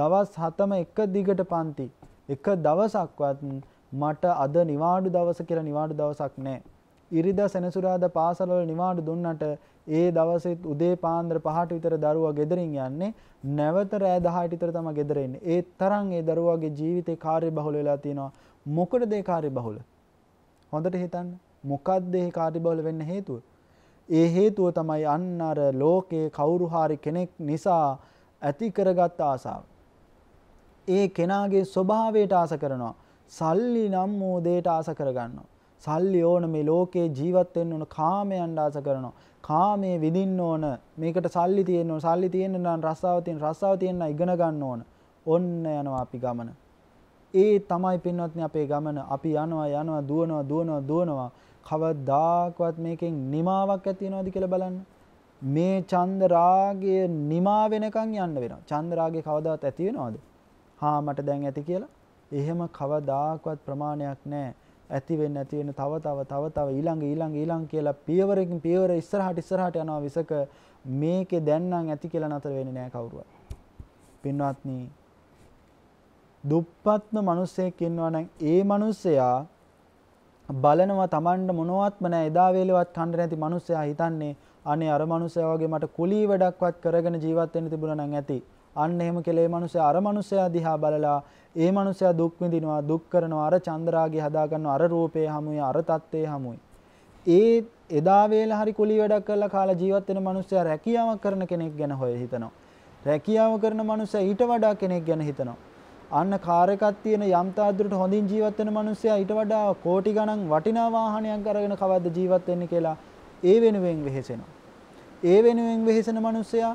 [SPEAKER 1] දවස් 7ම එක දිගට පන්ති. එක දවසක්වත් මට අද නිවාඩු දවස කියලා නිවාඩු දවසක් නෑ. ඉරිදා සෙනසුරාදා පාසල්වල නිවාඩු දුන්නට ඒ දවසෙත් උදේ පාන්දර 5ට විතර දරුවා ගෙදරින් යන්නේ නැවත රෑ 10ට විතර තමයි ගෙදර එන්නේ. ඒ තරම් ඒ දරුවාගේ ජීවිතේ කාර්යබහුල වෙලා තියෙනවා. මොකටද ඒ කාර්යබහුල? හොඳට හිතන්න. මොකක්ද ඒ කාර්යබහුල වෙන්න හේතුව? ඒ හේතුව තමයි අන්න අර ලෝකයේ කවුරු හරි කෙනෙක් නිසා ඇති කරගත් ආසාව. ඒ කෙනාගේ ස්වභාවයට ආස කරනවා. සල්ලි නම් වූ දේට ආස කරගන්නවා. සල්ලි ඕන මේ ලෝකේ ජීවත් වෙන්න ඕන කාමයන් ආස කරනවා. කාමයේ විඳින්න ඕන. මේකට සල්ලි තියෙන්න ඕන. සල්ලි තියෙන්න නම් රස්සාව තියෙන රස්සාව තියෙන්න ඉගෙන ගන්න ඕන. ඔන්න යනවා අපි ගමන. ඒ තමයි පින්වත්නි අපේ ගමන. අපි යනවා යනවා දුවනවා දුවනවා දුවනවා. කවදාකවත් මේකෙන් නිමාවක් ඇති වෙනවද කියලා බලන්න. මේ චන්ද රාගය නිමා වෙනකන් යන්න වෙනවා. චන්ද රාගය කවදාවත් ඇති වෙනවද? හා මට දැන් ඇති කියලා එහෙම කවදාකවත් ප්‍රමාණයක් නැහැ. ඇති වෙන්න ඇති වෙන්න තව තව තව තව ඊළඟ ඊළඟ ඊළඟ කියලා පියවරකින් පියවර ඉස්සරහට ඉස්සරහට යනවා විසක මේකේ දැන් නම් ඇති කියලා නතර වෙන්නේ නැහැ කවුරුවත්. පින්වත්නි දුප්පත්ම මිනිස්සෙක් ඉන්නවා නම් ඒ මිනිස්සයා බලනවා Tamanne මොනවත්ම නැහැ එදා වේලෙවත් කන්න නැති මිනිස්සයා හිතන්නේ අනේ අර මිනිස්සයා වගේ මට කුලී වැඩක්වත් කරගෙන ජීවත් වෙන්න තිබුණා නම් ඇති. අන්න එහෙම කියලා ඒ මිනිස්සයා අර මිනිස්සයා දිහා බලලා ඒ මනුස්සයා දුක් විඳිනවා දුක් කරනවා අර චන්ද්‍රාගය හදා ගන්නවා අර රූපේ හමුයි අර தත්ත්වේ හමුයි. ඒ එදා වේල හරි කුලී වැඩක් කරලා කාලා ජීවත් වෙන මනුස්සයා රැකියාවක් කරන කෙනෙක් ගැන හොය හිතනවා. රැකියාව කරන මනුස්සයා ඊට වඩා කෙනෙක් ගැන හිතනවා. අන්න කාර් එකක් තියෙන යම් තාද්දුරට හොඳින් ජීවත් වෙන මනුස්සයා ඊට වඩා කෝටි ගණන් වටිනා වාහනයක් අරගෙන කවද්ද ජීවත් වෙන්නේ කියලා ඒ වෙනුවෙන් වෙහෙසෙනවා. ඒ වෙනුවෙන් වෙහෙසෙන මනුස්සයා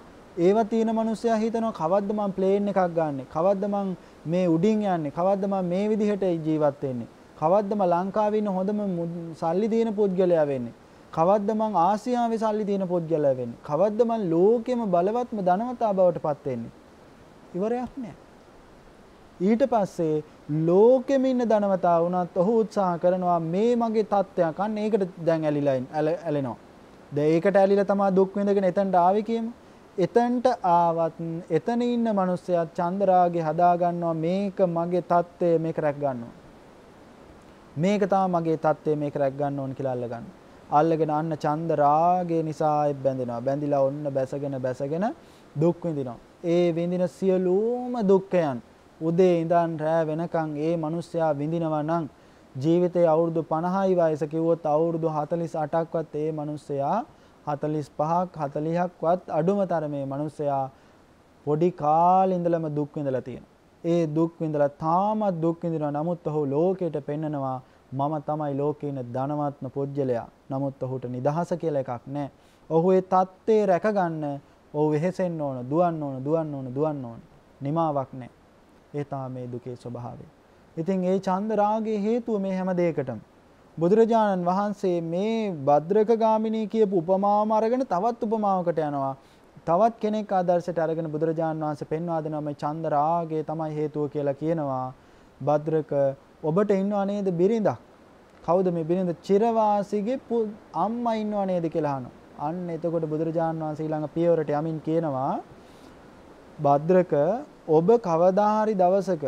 [SPEAKER 1] ඒව තියෙන මනුස්සයා හිතනවා කවද්ද මං ප්ලේන් එකක් ගන්නෙ කවද්ද මං මේ උඩින් යන්නේ කවද්ද මම මේ විදිහට ජීවත් වෙන්නේ කවද්ද මම ලංකාවේ ඉන්න හොඳම සල්ලි දෙන පුද්ගලයා වෙන්නේ කවද්ද මම ආසියාවේ සල්ලි දෙන පුද්ගලයා වෙන්නේ කවද්ද මම ලෝකෙම බලවත්ම ධනවතා බවට පත් වෙන්නේ ඉවරයක් නෑ ඊට පස්සේ ලෝකෙම ඉන්න ධනවතා වුණත් ඔහු උත්සාහ කරනවා මේ මගේ தත්ත්වයක් අන්න ඒකට දැන් ඇලිලා ඇලෙනවා දැන් ඒකට ඇලිලා තමයි දුක් විඳගෙන එතනට ආවේ කියමු එතනට ආවත් එතන ඉන්න මිනිස්සයා චන්දරාගේ හදා ගන්නවා මේක මගේ தත්ත්වය මේක රැක් ගන්නවා. මේක තමයි මගේ தත්ත්වය මේක රැක් ගන්න ඕන කියලා අල්ලගන්න. අල්ලගෙන අන්න චන්දරාගේ නිසා ඒ බැඳෙනවා. බැඳිලා ඔන්න බැසගෙන බැසගෙන දුක් විඳිනවා. ඒ විඳින සියලුම දුක්ඛයන් උදේ ඉඳන් රෑ වෙනකන් ඒ මිනිස්සයා විඳිනවා නම් ජීවිතේ අවුරුදු 50යි වයස කිව්වොත් අවුරුදු 48ක්වත් ඒ මිනිස්සයා 45ක් 40ක්වත් අඩුම තරමේ මිනිසයා පොඩි කාලේ ඉඳලම දුක් විඳලා තියෙනවා. ඒ දුක් විඳලා තාමත් දුක් විඳිනවා. නමුත් ඔහු ලෝකයට පෙන්නනවා මම තමයි ලෝකේ ඉන්න ධනවත්ම පුජ්‍යලයා. නමුත් ඔහුට නිදහස කියලා එකක් නැහැ. ඔහු ඒ தත්ත්වේ රැකගන්න ඔහු වෙහෙසෙන්න ඕන, දුවන්න ඕන, දුවන්න ඕන, දුවන්න ඕන. නිමාවක් නැහැ. ඒ තමයි මේ දුකේ ස්වභාවය. ඉතින් ඒ චන්ද රාගයේ හේතුව මේ හැම දෙයකටම බුදුරජාණන් වහන්සේ මේ භද්‍රක ගාමිනී කියපු උපමාවම අරගෙන තවත් උපමාවකට යනවා. තවත් කෙනෙක් ආදර්ශයට අරගෙන බුදුරජාණන් වහන්සේ පෙන්වා දෙනවා මේ චන්ද රාගය තමයි හේතුව කියලා කියනවා. භද්‍රක ඔබට ඉන්නව නේද බිරිඳක්? කවුද මේ බිරිඳ? චිරවාසීගේ අම්මා ඉන්නව නේද කියලා අහනවා. අන්න එතකොට බුදුරජාණන් වහන්සේ ඊළඟ පියවරට යමින් කියනවා භද්‍රක ඔබ කවදා හරි දවසක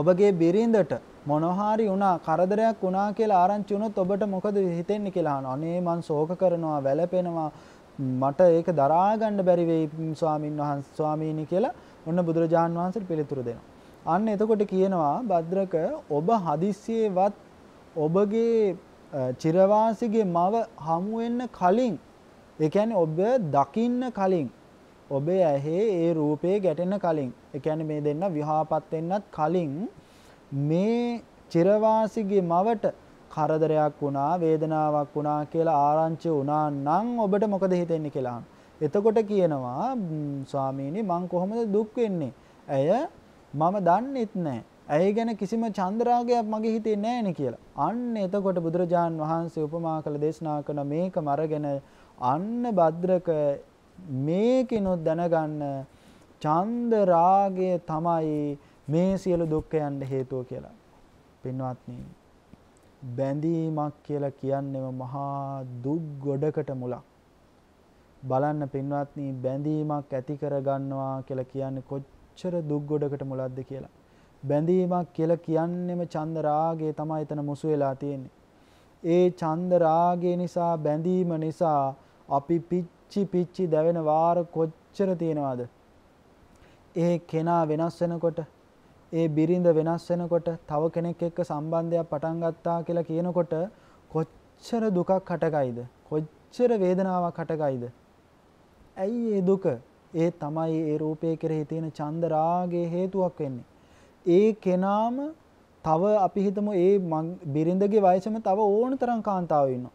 [SPEAKER 1] ඔබගේ බිරිඳට මොනහරි වුණා කරදරයක් වුණා කියලා ආරංචි වුණොත් ඔබට මොකද හිතෙන්නේ කියලා අහනවා. අනේ මං ශෝක කරනවා, වැළපෙනවා. මට ඒක දරා ගන්න බැරි වෙයි ස්වාමින් වහන්සේ ස්වාමීනි කියලා ඔන්න බුදුරජාන් වහන්සේට පිළිතුරු දෙනවා. අන්න එතකොට කියනවා භද්‍රක ඔබ හදිස්සියේවත් ඔබගේ චිරවාසිගේ මව හමු වෙන්න කලින් ඒ කියන්නේ ඔබ දකින්න කලින් ඔබේ ඇහි ඒ රූපේ ගැටෙන කලින් ඒ කියන්නේ මේ දෙන්න විහාපත් වෙන්නත් කලින් මේ චිරවාසිගේ මවට කරදරයක් වුණා වේදනාවක් වුණා කියලා ආරංචි වුණා නම් ඔබට මොකද හිතෙන්නේ කියලා එතකොට කියනවා ස්වාමීනි මං කොහොමද දුක් වෙන්නේ? ඇය මම දන්නෙත් නැහැ. ඇය ගැන කිසිම චන්ද්‍රාගයක් මගේ හිතේ නැහැ කියලා. අන්න එතකොට බුදුරජාන් වහන්සේ උපමා කළ දේශනා කරන මේක මරගෙන අන්න භද්‍රක මේකිනුත් දැනගන්න චන්ද රාගය තමයි මේ සියලු දුක්ඛයන්ට හේතුව කියලා. පින්වත්නි බැඳීමක් කියලා කියන්නේම මහා දුක් ගොඩකට මුලක්. බලන්න පින්වත්නි බැඳීමක් ඇති කරගන්නවා කියලා කියන්නේ කොච්චර දුක් ගොඩකට මුලක්ද කියලා. බැඳීමක් කියලා කියන්නේම චන්ද රාගය තමයි එතන මුසු වෙලා තියෙන්නේ. ඒ චන්ද රාගය නිසා බැඳීම නිසා අපි පිච්චි පිච්චි දැවෙන වාර කොච්චර තියෙනවද? ඒ කෙනා වෙනස් වෙනකොට ඒ බිරිඳ වෙනස් වෙනකොට තව කෙනෙක් එක්ක සම්බන්ධයක් පටන් ගත්තා කියලා කියනකොට කොච්චර දුකක් හටගයිද? කොච්චර වේදනාවක් හටගයිද? ඇයි මේ දුක? ඒ තමයි ඒ රූපයේ කෙරෙහි තියෙන චන්ද රාගයේ හේතුවක් වෙන්නේ. ඒ කෙනාම තව අපි හිතමු ඒ බිරිඳගේ වයසම තව ඕනතරම් කාන්තාවෝ ඉන්නවා.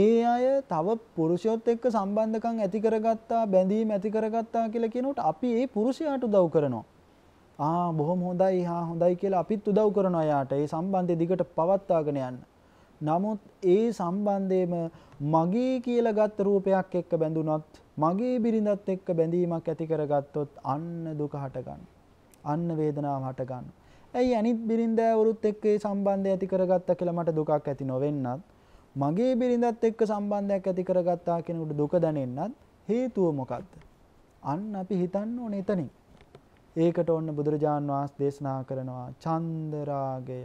[SPEAKER 1] ඒ අය තව පුරුෂයොත් එක්ක සම්බන්ධකම් ඇති කරගත්තා, බැඳීම් ඇති කරගත්තා කියලා කියනකොට අපි ඒ පුරුෂයාට උදව් කරනවා. ආ බොහොම හොඳයි හා හොඳයි කියලා අපිත් උදව් කරනවා යාට ඒ සම්බන්ධය දිගට පවත්වාගෙන යන්න. නමුත් ඒ සම්බන්ධයේම මගේ කියලා ගත්ත රූපයක් එක්ක බැඳුනොත් මගේ බිරිඳත් එක්ක බැඳීමක් ඇති කරගත්තොත් අන්න දුක හටගන්න. අන්න වේදනාව හටගන්න. ඇයි අනිත් බිරිඳවරුත් එක්ක මේ සම්බන්ධය ඇති කරගත්තා කියලා මට දුකක් ඇති නොවෙන්නත් මගේ බිරිඳත් එක්ක සම්බන්ධයක් ඇති කරගත්තා කෙනෙකුට දුක දැනෙන්නත් හේතුව මොකක්ද? අන්න අපි හිතන්න ඕනේ එතනින්. ඒකට ඔන්න බුදුරජාන් වහන්සේ දේශනා කරනවා චන්ද රාගය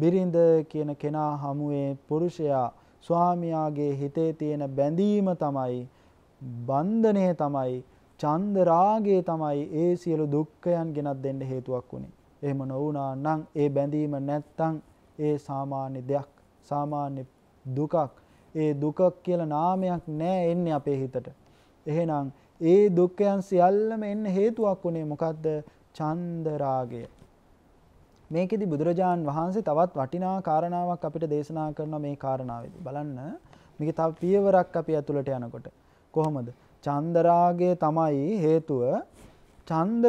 [SPEAKER 1] බිරිඳ කියන කෙනා හමුවේ පුරුෂයා ස්වාමියාගේ හිතේ තියෙන බැඳීම තමයි බන්ධනය තමයි චන්ද රාගය තමයි ඒ සියලු දුක්ඛයන් ගෙනත් දෙන්න හේතුවක් උනේ. එහෙම නොවුනා නම් ඒ බැඳීම නැත්තම් ඒ සාමාන්‍ය දෙයක් සාමාන්‍ය දුකක් ඒ දුකක් කියලා නාමයක් නෑ එන්නේ අපේ හිතට. එහෙනම් ඒ දුක්ඛයන් සියල්ලම එන්න හේතුවක් උනේ මොකද්ද? ඡන්ද රාගය. මේකෙදි බුදුරජාන් වහන්සේ තවත් වටිනා කාරණාවක් අපිට දේශනා කරනවා මේ කාරණාවේදී. බලන්න මේක තව පියවරක් අපි ඇතුළට යනකොට කොහොමද? ඡන්ද තමයි හේතුව. ඡන්ද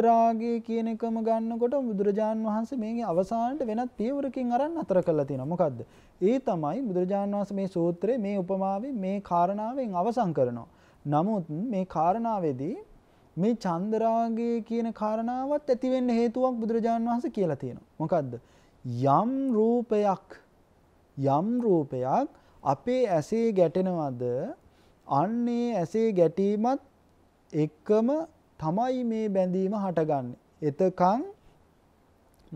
[SPEAKER 1] කියන එකම ගන්නකොට බුදුරජාන් වහන්සේ මේකේ අවසානට වෙනත් පියවරකින් අරන් අතර කරලා තියෙනවා. මොකද්ද? ඒ තමයි බුදුරජාන් වහන්සේ මේ සූත්‍රයේ මේ උපමාවේ මේ කාරණාවෙන් අවසන් කරනවා. නමුත් මේ කාරණාවේදී මේ චන්දරාගය කියන කාරණාවත් ඇතිවෙන්න හේතුවක් බුදුරජාණන් වහන්සේ කියලා තියෙනවා. මොකද්ද? යම් රූපයක් යම් රූපයක් අපේ ඇසේ ගැටෙනවද? අන්නේ ඇසේ ගැටීමත් එක්කම තමයි මේ බැඳීම හටගන්නේ. එතකන්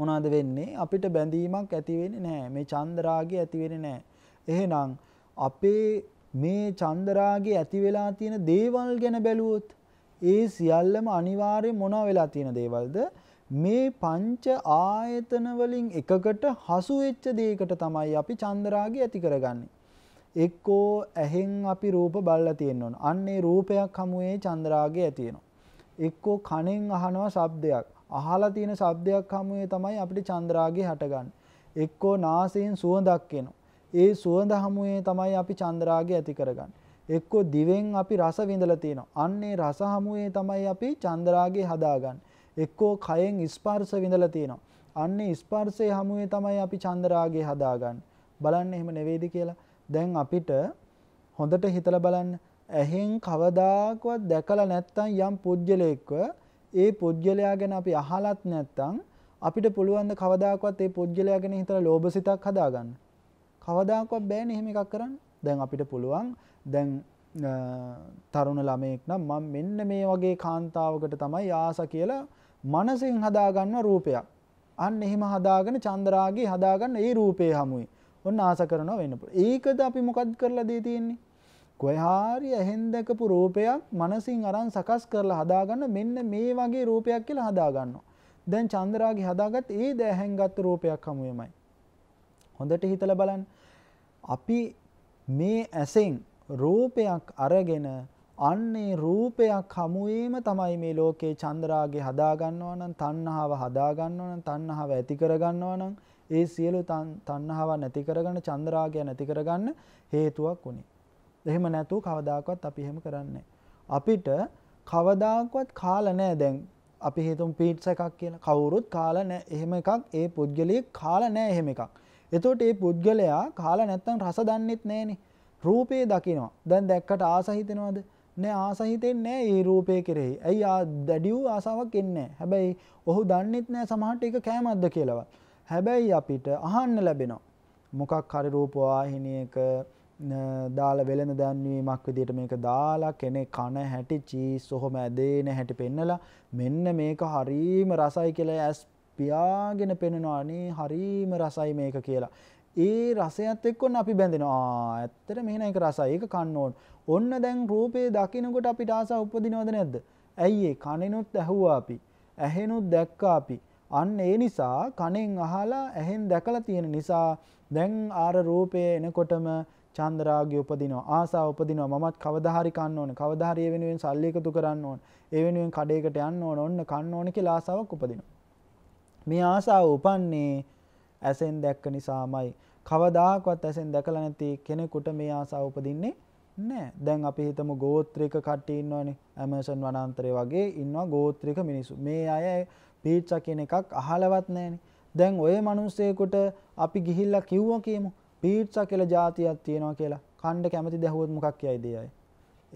[SPEAKER 1] මොනවද වෙන්නේ? අපිට බැඳීමක් ඇති වෙන්නේ නැහැ. මේ චන්දරාගය ඇති වෙන්නේ නැහැ. එහෙනම් අපේ මේ චන්දරාගේ ඇති වෙලා තියෙන දේවල් ගැන බැලුවොත් ඒ සියල්ලම අනිවාර්යෙන් මොනවා වෙලා තියෙන දේවල්ද මේ පංච ආයතන වලින් එකකට හසු වෙච්ච දෙයකට තමයි අපි චන්දරාගය ඇති කරගන්නේ. එක්කෝ ඇහෙන් අපි රූප බලලා තියෙන්න ඕන. අන්නේ රූපයක් හමුවේ චන්දරාගය ඇති වෙනවා. එක්කෝ කනෙන් අහනවා ශබ්දයක්. අහලා තියෙන ශබ්දයක් හමුවේ තමයි අපිට චන්දරාගය හටගන්නේ. එක්කෝ නාසයෙන් සුවඳක් එනවා. ඒ සුවඳ හමුවේ තමයි අපි චන්ද්‍රාගය ඇති කරගන්න. එක්කෝ දිවෙන් අපි රස විඳලා තියෙනවා. අන්නේ රස හමුවේ තමයි අපි චන්ද්‍රාගය හදාගන්න. එක්කෝ කයෙන් ස්පර්ශ විඳලා තියෙනවා. අන්නේ ස්පර්ශයේ හමුවේ තමයි අපි චන්ද්‍රාගය හදාගන්න. බලන්න එහෙම නෙවෙයිද කියලා. දැන් අපිට හොඳට හිතලා බලන්න. ඇහෙන් කවදාකවත් දැකලා නැත්තම් යම් පුජ්‍යලයක්ව ඒ පුජ්‍යලයා ගැන අපි අහලත් නැත්තම් අපිට පුළුවන් ද කවදාකවත් ඒ පුජ්‍යලයා ගැන හිතලා ලෝභ සිතක් හදාගන්න. කවදාකවත් බෑනේ එහෙම එකක් කරන්න. දැන් අපිට පුළුවන් දැන් තරුණ ළමයෙක් නම් මම මෙන්න මේ වගේ කාන්තාවකට තමයි ආස කියලා මනසෙන් හදාගන්න රූපයක්. අන්න එහෙම හදාගෙන චන්ද්‍රාගේ හදාගන්න ඒ රූපේ හමුයි. ඔන්න ආස කරනවා වෙන්න පුළුවන්. ඒකද අපි මොකද්ද කරලා දී තියෙන්නේ? කොහාරි ඇහෙන් දැකපු රූපයක් මනසින් අරන් සකස් කරලා හදාගන්න මෙන්න මේ වගේ රූපයක් කියලා හදාගන්නවා. දැන් චන්ද්‍රාගේ හදාගත් ඒ දැහැන් ගත්ත රූපයක් හමුවෙමයි. හොඳට හිතල බලන් අපි මේ ඇසෙන් රූපයක් අරගෙන අන්නේ රූපයක් හමුවීම තමයි මේ ලෝකේ චන්දරාගේ හදාගන්නවා නම් තණ්හාව හදාගන්නවා නම් තණ්හාව ඇති කරගන්නවා නම් ඒ සියලු තණ්හාව නැති කරගන්න චන්දරාගය නැති කරගන්න හේතුවක් උනේ. එහෙම නැතුව කවදාකවත් අපි එහෙම කරන්නේ අපිට කවදාකවත් කාලා නැහැ දැන් අපි හිතමු පීට්ස් එකක් කියලා. කවුරුත් කාලා නැහැ. එහෙම එකක් ඒ පුද්ගලයෙක් කාලා නැහැ එහෙම එකක්. එතකොට මේ පුද්ගලයා කාලා නැත්තම් රස දන්නෙත් නැහනේ. රූපේ දකිනවා. දැන් දැක්කට ආස හිතෙනවද? නෑ ආස හිතෙන්නේ නෑ මේ රූපේ කෙරෙහි. ඇයි ආ දැඩි වූ ආසාවක් එන්නේ නෑ. හැබැයි ඔහු දන්නෙත් නෑ සමහරට ඒක කෑමක්ද කියලාවත්. හැබැයි අපිට අහන්න ලැබෙනවා. මොකක් හරි රූපවාහිනියක දාලා වෙළඳ දැන්වීමක් විදිහට මේක දාලා කෙනෙක් කන හැටි චීස් ඔහොම ඇදේන හැටි පෙන්නලා මෙන්න මේක හරීම රසයි කියලා ඇස් පියාගෙන පෙනෙනවා අනේ හරීම රසයි මේක කියලා. ඒ රසයත් එක්කොන්න අපි බැඳෙනවා. ඇත්තට මෙහෙන එක රසයි. ඒක කන්න ඕන. ඔන්න දැන් රූපේ දකිනකොට අපිට ආසාව උපදිනවද නැද්ද? ඇයි ඒ? කනෙනුත් ඇහුවා අපි. ඇහෙනුත් දැක්කා අපි. අන්න ඒ නිසා කණෙන් අහලා ඇහෙන් දැකලා තියෙන නිසා දැන් ආර රූපය එනකොටම චන්දරාගය උපදිනවා ආසාව උපදිනවා මමත් කවදා හරි කන්න ඕන කවදා හරි ඒ වෙනුවෙන් සල්ලි එකතු කරන්න ඕන ඒ වෙනුවෙන් කඩේකට යන්න ඕන ඔන්න කන්න ඕන කියලා ආසාවක් උපදිනවා මේ ආසාව උපන්නේ ඇසෙන් දැක්ක නිසාමයි. කවදාකවත් ඇසෙන් දැකලා නැති කෙනෙකුට මේ ආසාව උපදින්නේ නැහැ. දැන් අපි හිතමු ගෝත්‍රික කට්ටිය ඉන්නවනේ. ඇමසන් වනාන්තරය වගේ ඉන්නවා ගෝත්‍රික මිනිස්සු. මේ අය පීට්සා කියන එකක් අහලවත් නැහනේ. දැන් ওই මිනිස්සෙකුට අපි ගිහිල්ලා කිව්වා කියමු. පීට්සා කියලා જાතියක් තියෙනවා කියලා. කණ්ඩ කැමති දැහුවොත් මොකක් කියයිද ඒ අය?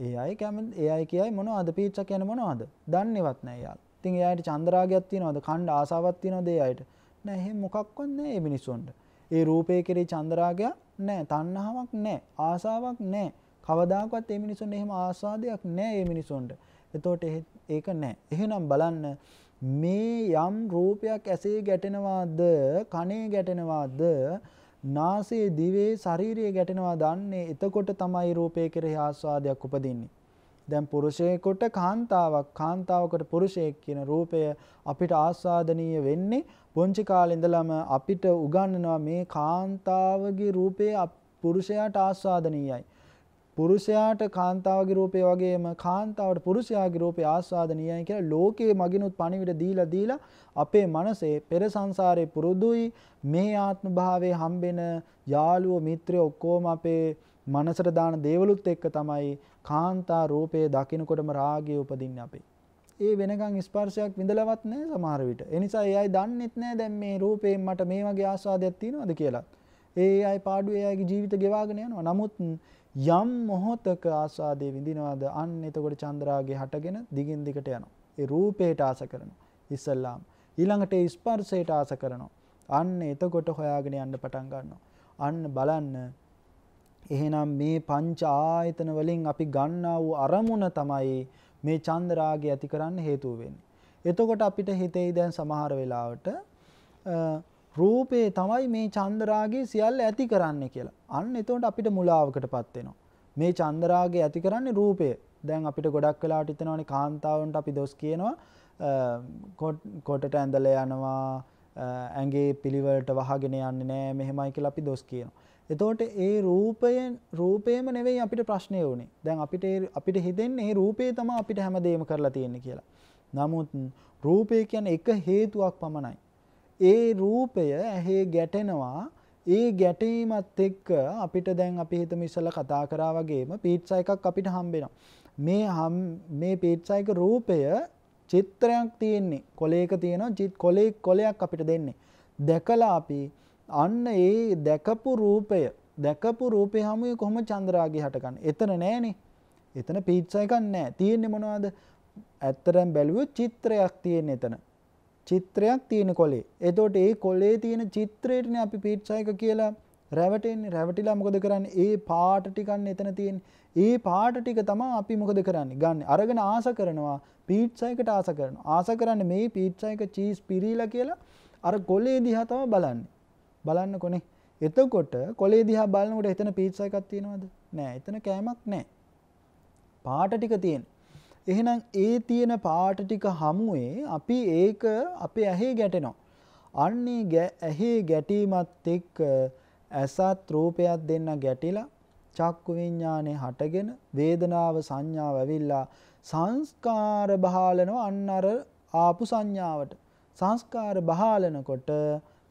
[SPEAKER 1] ඒ අය කැමති ඒ අය කියයි මොනවද පීට්සා කියන්නේ මොනවද? දන්නේවත් නැහැ යාළ. ඉතින් එයාට චන්දරාගයක් තියනවද කණ්ඩ ආසාවක් තියනවද ඒ අයට නෑ එහෙම මොකක්වත් නෑ ඒ මිනිස්සුන්ට ඒ රූපේ කෙරේ චන්දරාගයක් නෑ තණ්හාවක් නෑ ආසාවක් නෑ කවදාකවත් ඒ මිනිස්සුන්ට එහෙම ආස්වාදයක් නෑ ඒ මිනිස්සුන්ට එතකොට ඒක නෑ එහෙනම් බලන්න මේ යම් රූපයක් ඇසේ ගැටෙනවාද කනේ ගැටෙනවාද නාසයේ දිවේ ශරීරයේ ගැටෙනවා දන්නේ එතකොට තමයි රූපය කෙරෙහි ආස්වාදයක් උපදින්නේ දැන් පුරුෂයෙකුට කාන්තාවක් කාන්තාවකට පුරුෂයෙක් කියන රූපය අපිට ආස්වාදනීය වෙන්නේ පුංචි කාලේ ඉඳලම අපිට උගන්වනවා මේ කාන්තාවගේ රූපය පුරුෂයාට ආස්වාදනීයයි. පුරුෂයාට කාන්තාවගේ රූපය වගේම කාන්තාවට පුරුෂයාගේ රූපය ආස්වාදනීයයි කියලා ලෝකයේ මගිනුත් පණිවිඩ දීලා දීලා අපේ මනසේ පෙර සංසාරේ පුරුදුයි මේ ආත්ම භාවයේ හම්බෙන යාළුවෝ මිත්‍රයෝ ඔක්කොම අපේ මනසට දාන දේවලුත් එක්ක තමයි කාන්තා රූපයේ දකිනකොටම රාගය උපදින්නේ අපේ. ඒ වෙනකන් ස්පර්ශයක් විඳලවත් නැහැ සමහර විට. ඒ නිසා ඒ අය දන්නෙත් නැහැ දැන් මේ රූපයෙන් මට මේ වගේ ආස්වාදයක් තියෙනවද කියලා. ඒ අය පාඩුවේ අයගේ ජීවිත ගෙවාගෙන යනවා. නමුත් යම් මොහොතක ආස්වාදයේ විඳිනවද අන්න එතකොට චන්ද්‍රාගේ හටගෙන දිගින් දිගට යනවා. ඒ රූපයට ආස කරනවා. ඉස්සල්ලාම ඊළඟට ඒ ස්පර්ශයට ආස කරනවා. අන්න එතකොට හොයාගෙන යන්න පටන් ගන්නවා. අන්න බලන්න එහෙනම් මේ පංච ආයතන වලින් අපි ගන්නා වූ අරමුණ තමයි මේ චන්ද රාගය ඇති කරන්න හේතුව වෙන්නේ. එතකොට අපිට හිතෙයි දැන් සමහර වෙලාවට රූපේ තමයි මේ චන්ද රාගය සියල්ල ඇති කරන්නේ කියලා. අන්න එතකොට අපිට මුලාවකටපත් වෙනවා. මේ චන්ද රාගය ඇති කරන්නේ රූපය. දැන් අපිට ගොඩක් වෙලාවට හිතනවානේ කාන්තාවන්ට අපි දොස් කියනවා කොටට ඇඳලා යනවා ඇඟේ පිළිවෙලට වහගෙන යන්නේ නැහැ මෙහෙමයි කියලා අපි දොස් කියනවා. එතකොට ඒ රූපයෙන් රූපේම නෙවෙයි අපිට ප්‍රශ්නය වුණේ. දැන් අපිට අපිට හිතෙන්නේ මේ රූපේ තමයි අපිට හැමදේම කරලා තියෙන්නේ කියලා. නමුත් රූපය කියන්නේ එක හේතුවක් පමණයි. ඒ රූපය ඇහි ගැටෙනවා. ඒ ගැටීමත් එක්ක අපිට දැන් අපි හිතමු ඉස්සලා කතා කරා වගේම පීට්සා එකක් අපිට හම්බෙනවා. මේ හම් මේ පීට්සා එක රූපය චිත්‍රයක් තියෙන්නේ. කොලේක තියෙනවා කොලේ කොලයක් අපිට දෙන්නේ. දැකලා අපි අන්න ඒ දැකපු රූපය දැකපු රූපය හමුවේ කොහොම චන්ද්‍රාගේ හටගන්න. එතන නෑනේ. එතන පීත්සා එකක් නෑ. තියෙන්නේ මොනවද? ඇත්තටම බැලුවොත් චිත්‍රයක් තියෙන එතන. චිත්‍රයක් තියෙන කොලේ. එතකොට ඒ කොලේ තියෙන චිත්‍රයටනේ අපි පීත්සා එක කියලා රැවටෙන්නේ. රැවටිලා මොකද කරන්නේ? ඒ පාට ටිකන්නේ එතන තියෙන්නේ. ඒ පාට ටික තමයි අපි මොකද කරන්නේ? ගන්න. අරගෙන ආස කරනවා. පීත්සා එකට ආස කරනවා. ආස කරන්නේ මේ පීත්සා එක චීස් පිරීලා කියලා අර කොලේ දිහා තමයි බලන්නේ. බලන්න කොනේ එතකොට කොලේ දිහා බලන්නකොට එතන පීට්සා එකක් තියෙනවද නෑ එතන කෑමක් නෑ පාට ටික තියෙන එහෙනම් ඒ තියෙන පාට ටික හමුවේ අපි ඒක අපේ ඇහි ගැටෙනවා අන්නේ ඇහි ගැටීමත් එක්ක ඇසත් රූපයක් දෙන්න ගැටිලා චක්කු විඤ්ඤාණය හටගෙන වේදනාව සංඥාව ඇවිල්ලා සංස්කාර බහාලනවා අන්න අර ආපු සංඥාවට සංස්කාර බහාලනකොට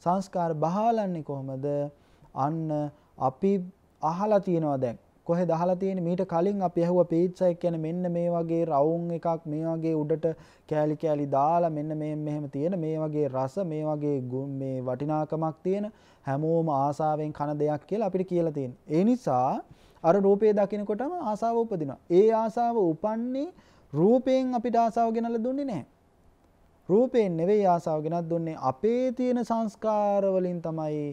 [SPEAKER 1] සංස්කාර බහාලන්නේ කොහොමද? අන්න අපි අහලා තියෙනවා දැන්. කොහෙද අහලා තියෙන්නේ? මීට කලින් අපි ඇහුවා පීට්සා එක කියන්නේ මෙන්න මේ වගේ රවුම් එකක් මේ වගේ උඩට කෑලි කෑලි දාලා මෙන්න මේ මෙහෙම තියෙන මේ වගේ රස මේ වගේ මේ වටිනාකමක් තියෙන හැමෝම ආසාවෙන් කන දෙයක් කියලා අපිට කියලා තියෙනවා. ඒ නිසා අර රූපය දකිනකොටම ආසාව උපදිනවා. ඒ ආසාව උපන්නේ රූපයෙන් අපිට ආසාව ගෙනල්ලා දුන්නේ නැහැ. රූපයෙන් නෙවෙයි ආසාව ගෙනත් දුන්නේ අපේ තියෙන සංස්කාර වලින් තමයි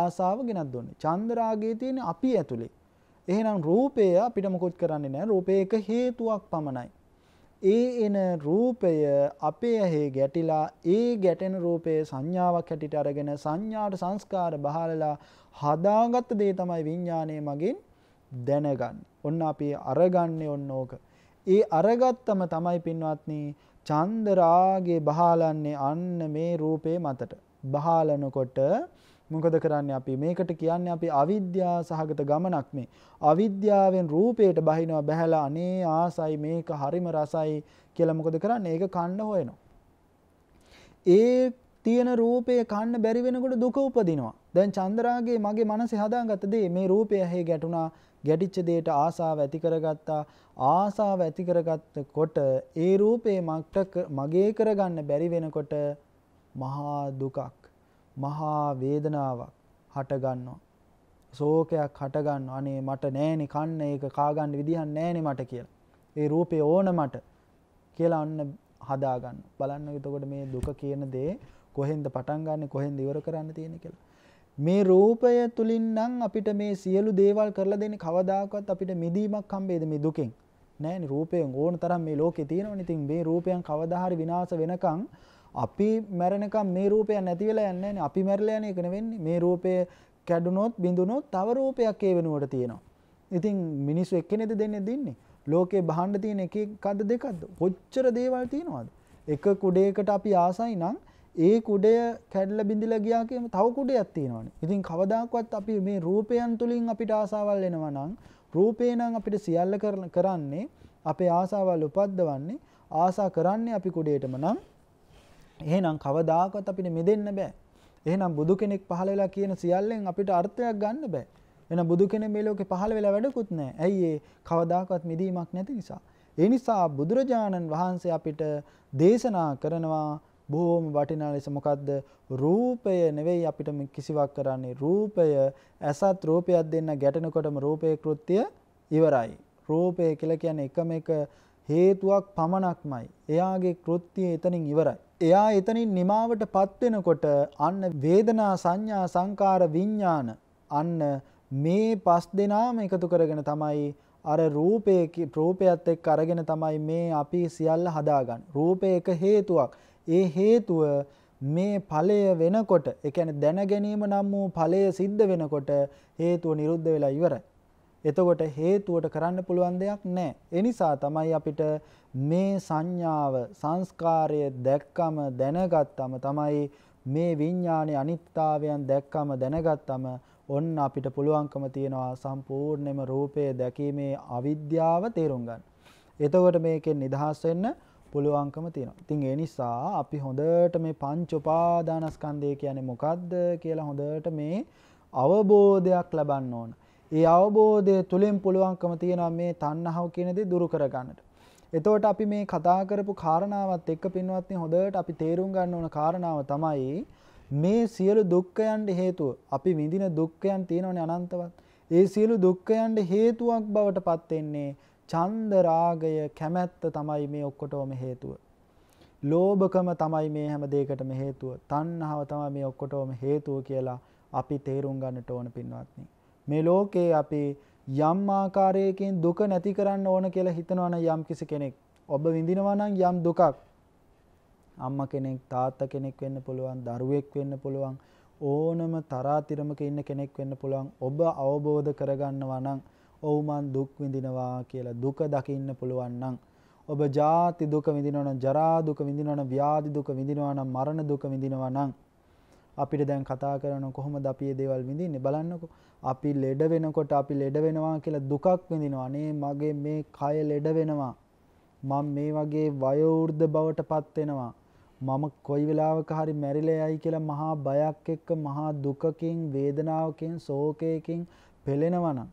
[SPEAKER 1] ආසාව ගෙනත් දුන්නේ. චන්ද රාගයේ තියෙන අපි ඇතුලේ. එහෙනම් රූපය අපිට මොකොත් කරන්නේ නැහැ. රූපය එක හේතුවක් පමණයි. ඒ එන රූපය අපේ ඇහි ගැටිලා ඒ ගැටෙන රූපයේ සංඥාවක් හැටියට අරගෙන සංඥාට සංස්කාර බහලලා හදාගත්ත දේ තමයි විඥානයේ මගින් දැනගන්නේ. ඔන්න අපි අරගන්නේ ඔන්න ඕක. ඒ අරගත්තම තමයි පින්වත්නි චන්ද රාගේ බහාලන්නේ අන්න මේ රූපේ මතට. බහාලනකොට මොකද කරන්නේ අපි මේකට කියන්නේ අපි අවිද්‍යා සහගත ගමනක් මේ අවිද්‍යාවෙන් රූපයට බහිනවා බහැලා අනේ ආසයි මේක හරිම රසයි කියලා මොකද කරන්නේ ඒක කන්න හොයනවා ඒ තියෙන රූපය කන්න බැරි වෙනකොට දුක උපදිනවා දැන් චන්ද්‍රාගේ මගේ මනසේ හදාගත්ත දේ මේ රූපය ඇහි ගැටුණා ගැටිච්ච දෙයට ආසාව ඇති කරගත්තා ආසාව ඇති කරගත්ත කොට ඒ රූපේ මට මගේ කරගන්න බැරි වෙනකොට මහා දුකක් මහා වේදනාවක් හටගන්නවා ශෝකයක් හටගන්නවා අනේ මට නෑනේ කන්න ඒක කාගන්න විදිහක් නෑනේ මට කියලා ඒ රූපේ ඕන මට කියලා අන්න හදාගන්න බලන්න එතකොට මේ දුක කියන දේ කොහෙන්ද පටන් ගන්නෙ කොහෙන්ද ඉවර කරන්න තියෙන්නේ කියලා මේ රූපය තුලින් නම් අපිට මේ සියලු දේවල් කරලා දෙන්නේ කවදාකවත් අපිට මිදීමක් හම්බෙයිද මේ දුකෙන් නෑනේ රූපයෙන් ඕන තරම් මේ ලෝකේ තියෙනවනේ ඉතින් මේ රූපයන් කවදා හරි විනාශ වෙනකන් අපි මැරෙනකම් මේ රූපය නැති වෙලා යන්නේ නෑනේ අපි මැරලා යන එක නෙවෙන්නේ මේ රූපය කැඩුනොත් බිඳුනොත් තව රූපයක් ඒ වෙනුවට තියෙනවා ඉතින් මිනිස්සු එක්කෙනෙද දෙන්නේ දින්නේ ලෝකේ බහන්න තියෙන එක එකක්ද දෙකක්ද කොච්චර දේවල් තියෙනවද එක කුඩේකට අපි ආසයි නම් ඒ කුඩය කැඩල බිඳිල ගියා කියම තව කුඩයක් තියෙනවන. ඉතින් කවදක්වත් අපි මේ රූපයන් තුළින් අපිට ආසාවල් එනවනං රූපේනං අපිට සියල්ල කරන කරන්නේ අපේ ආසාවල් උපද්ද වන්නේ ආසා කරන්නේ අපි කුඩේටම නම් එහෙනම් කවදාකවත් අපිට මෙදෙන්න බෑ. එහෙනම් බුදු කෙනෙක් පහළ වෙලා කියන සියල්ලෙන් අපිට අර්ථයක් ගන්න බෑ. එහෙනම් බුදු කෙනෙක් මේ ලෝකේ පහළ වෙලා වැඩකුත් නෑ. ඇයි ඒ කවදාකවත් මිදීමක් නැති නිසා. ඒ නිසා බුදුරජාණන් වහන්සේ අපිට දේශනා කරනවා බොහෝම වටිනා ලෙස මොකද්ද රූපය නෙවෙයි අපිට කිසිවක් කරන්නේ රූපය ඇසත් රූපයක් දෙන්න ගැටෙනකොටම රූපේ කෘත්‍ය ඉවරයි රූපය කියලා කියන්නේ එකම එක හේතුවක් පමණක්මයි එයාගේ කෘත්‍යය එතනින් ඉවරයි එයා එතනින් නිමාවටපත් වෙනකොට අන්න වේදනා සංඥා සංකාර විඥාන අන්න මේ පස් දෙනාම එකතු කරගෙන තමයි අර රූපයේ රූපයත් එක්ක අරගෙන තමයි මේ අපි සියල්ල හදාගන්නේ රූපය එක හේතුවක් ඒ හේතුව මේ ඵලය වෙනකොට ඒ කියන්නේ දැන ගැනීම නම් වූ ඵලය සිද්ධ වෙනකොට හේතුව නිරුද්ධ වෙලා ඉවරයි. එතකොට හේතුවට කරන්න පුළුවන් දෙයක් නැහැ. ඒ නිසා තමයි අපිට මේ සංඥාව සංස්කාරය දැක්කම දැනගත්තම තමයි මේ විඥානයේ අනිත්‍යතාවයන් දැක්කම දැනගත්තම ඔන්න අපිට පුළුවන්කම තියනවා සම්පූර්ණයෙන්ම රූපය දැකීමේ අවිද්‍යාව තේරුම් ගන්න. එතකොට මේකෙන් නිදහස් වෙන්න පුළුවන්කම තියෙනවා. ඉතින් ඒ නිසා අපි හොඳට මේ පංච උපාදානස්කන්ධය කියන්නේ මොකද්ද කියලා හොඳට මේ අවබෝධයක් ලබන්න ඕන. ඒ අවබෝධය තුලින් පුළුවන්කම තියෙනවා මේ තණ්හාව කියන දේ දුරු කරගන්නට. එතකොට අපි මේ කතා කරපු කාරණාවත් එක්ක පින්වත්නි හොඳට අපි තේරුම් ගන්න ඕන කාරණාව තමයි මේ සියලු දුක්ඛයන්ට හේතුව අපි විඳින දුක්ඛයන් තියෙනවනේ අනන්තවත්. ඒ සියලු දුක්ඛයන්ට හේතුවක් බවට පත් වෙන්නේ චන්ද රාගය කැමැත්ත තමයි මේ ඔක්කොටම හේතුව. ලෝභකම තමයි මේ හැම දෙයකටම හේතුව. තණ්හාව තමයි මේ ඔක්කොටම හේතුව කියලා අපි තේරුම් ගන්නට ඕන පින්වත්නි. මේ ලෝකේ අපි යම් ආකාරයකින් දුක නැති කරන්න ඕන කියලා හිතනවනම් යම් කිසි කෙනෙක් ඔබ විඳිනවා නම් යම් දුකක් අම්මා කෙනෙක් තාත්තා කෙනෙක් වෙන්න පුළුවන් දරුවෙක් වෙන්න පුළුවන් ඕනම තරාතිරමක ඉන්න කෙනෙක් වෙන්න පුළුවන් ඔබ අවබෝධ කරගන්නවා නම් ඔව් මන් දුක් විඳිනවා කියලා දුක දකින්න පුළුවන් නම් ඔබ ජාති දුක විඳිනවා නම් ජරා දුක විඳිනවා නම් ව්‍යාධි දුක විඳිනවා නම් මරණ දුක විඳිනවා නම් අපිට දැන් කතා කරන කොහොමද අපි මේ දේවල් විඳින්නේ බලන්නකෝ අපි ලෙඩ වෙනකොට අපි ලෙඩ වෙනවා කියලා දුකක් විඳිනවා අනේ මගේ මේ කය ලෙඩ වෙනවා මම මේ වගේ වයෝවෘද්ධ බවටපත් වෙනවා මම කොයි වෙලාවක හරි මැරිලා යයි කියලා මහා බයක් එක්ක මහා දුකකින් වේදනාවකින් ශෝකයකින් පෙළෙනවා නම්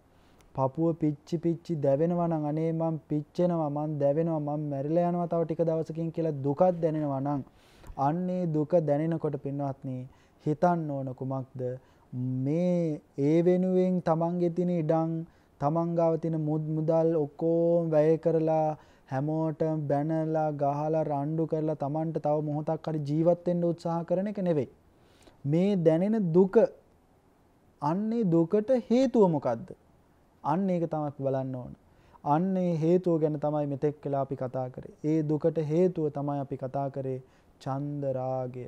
[SPEAKER 1] පපුුව පිච්චි පිච්චි දැවෙනවා නම් අනේ මං පිච්චෙනවා මන් දැවෙනවා මං මැරිලා යනවා තව ටික දවසකින් කියලා දුකක් දැනෙනවා නම් අන්නේ දුක දැනෙනකොට පින්වත්නි හිතන්න ඕන කුමක්ද මේ ඒ වෙනුවෙන් තමන්ගේ තින ඉඩං තමන් ගාව තින මුද් මුදල් ඔක්කොම වැය කරලා හැමෝටම බැනලා ගහලා රණ්ඩු කරලා තමන්ට තව මොහොතක් හරි ජීවත් වෙන්න උත්සාහ කරන එක නෙවෙයි. මේ දැනෙන දුක අන්නේ දුකට හේතුව මොකද්ද? අන්න ඒක තමයි බලන්න ඕන. අන්නේ හේතුව ගැන තමයි මෙතෙක් කලා අපි කතා කරේ. ඒ දුකට හේතුව තමයි අපි කතා කරේ චන්දරාගය.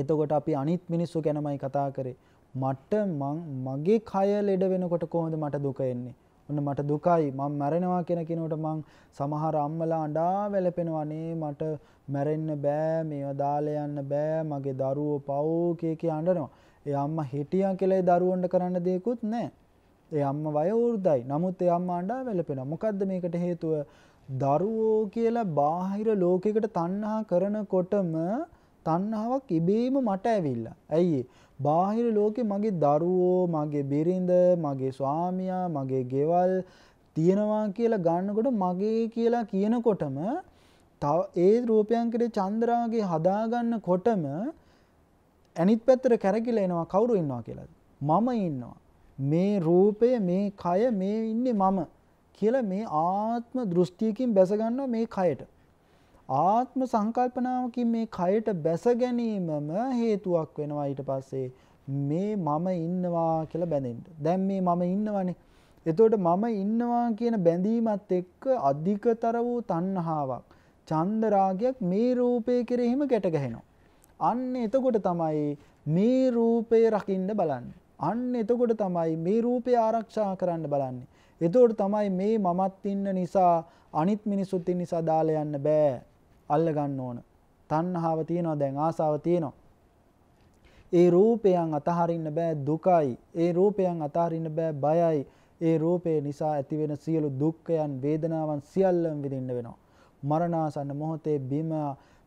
[SPEAKER 1] එතකොට අපි අනිත් මිනිස්සු ගැනමයි කතා කරේ. මට මං මගේ කය ලෙඩ වෙනකොට කොහොමද මට දුක එන්නේ? ඔන්න මට දුකයි මං මැරෙනවා කියන කෙනෙකුට මං සමහර අම්මලා අඬා වැළපෙනවා නේ මට මැරෙන්න බෑ මේව දාලා යන්න බෑ මගේ දරුවෝ පව් කේ කී අඬනවා. ඒ අම්මා හිටියා කියලා ඒ දරුවන්ට කරන්න දෙයක්වත් නැහැ. ඒ අම්ම වයවෘද්ධයි. නමුත් ඒ අම්මා අඬා වැළපෙනවා. මොකද්ද මේකට හේතුව? දරුවෝ කියලා බාහිර ලෝකයකට තණ්හා කරනකොටම තණ්හාවක් ඉබේම මට ඇවිල්ලා. ඇයි බාහිර ලෝකේ මගේ දරුවෝ, මගේ බිරිඳ, මගේ ස්වාමියා, මගේ ගෙවල් තියෙනවා කියලා ගන්නකොට මගේ කියලා කියනකොටම තව ඒ රූපයන් කෙරේ චන්ද්‍රාගේ හදාගන්නකොටම අනිත් පැත්තට කැරකිලා එනවා කවුරු ඉන්නවා කියලාද? මම ඉන්නවා. මේ රූපය මේ කය මේ ඉන්නේ මම කියලා මේ ආත්ම දෘෂ්ටියකින් බැස ගන්නවා මේ කයට. ආත්ම සංකල්පනාවකින් මේ කයට බැස ගැනීමම හේතුවක් වෙනවා ඊට පස්සේ මේ මම ඉන්නවා කියලා බැඳෙන්න. දැන් මේ මම ඉන්නවනේ. එතකොට මම ඉන්නවා කියන බැඳීමත් එක්ක අධිකතර වූ තණ්හාවක්, චන්ද රාගයක් මේ රූපේ කෙරෙහිම ගැට ගැහෙනවා. අන්න එතකොට තමයි මේ රූපය රකින්න බලන්නේ. අන්න එතකොට තමයි මේ රූපය ආරක්ෂා කරන්න බලන්නේ. එතකොට තමයි මේ මමත් ඉන්න නිසා අනිත් මිනිසුත් ඉන්න නිසා දාලා යන්න බෑ. අල්ල ගන්න ඕන. තණ්හාව තියෙනවා දැන් ආසාව තියෙනවා. ඒ රූපයන් අතහරින්න බෑ දුකයි. ඒ රූපයන් අතහරින්න බෑ බයයි. ඒ රූපය නිසා ඇතිවෙන සියලු දුක්ඛයන් වේදනාවන් සියල්ලම විඳින්න වෙනවා. මරණාසන්න මොහොතේ බිම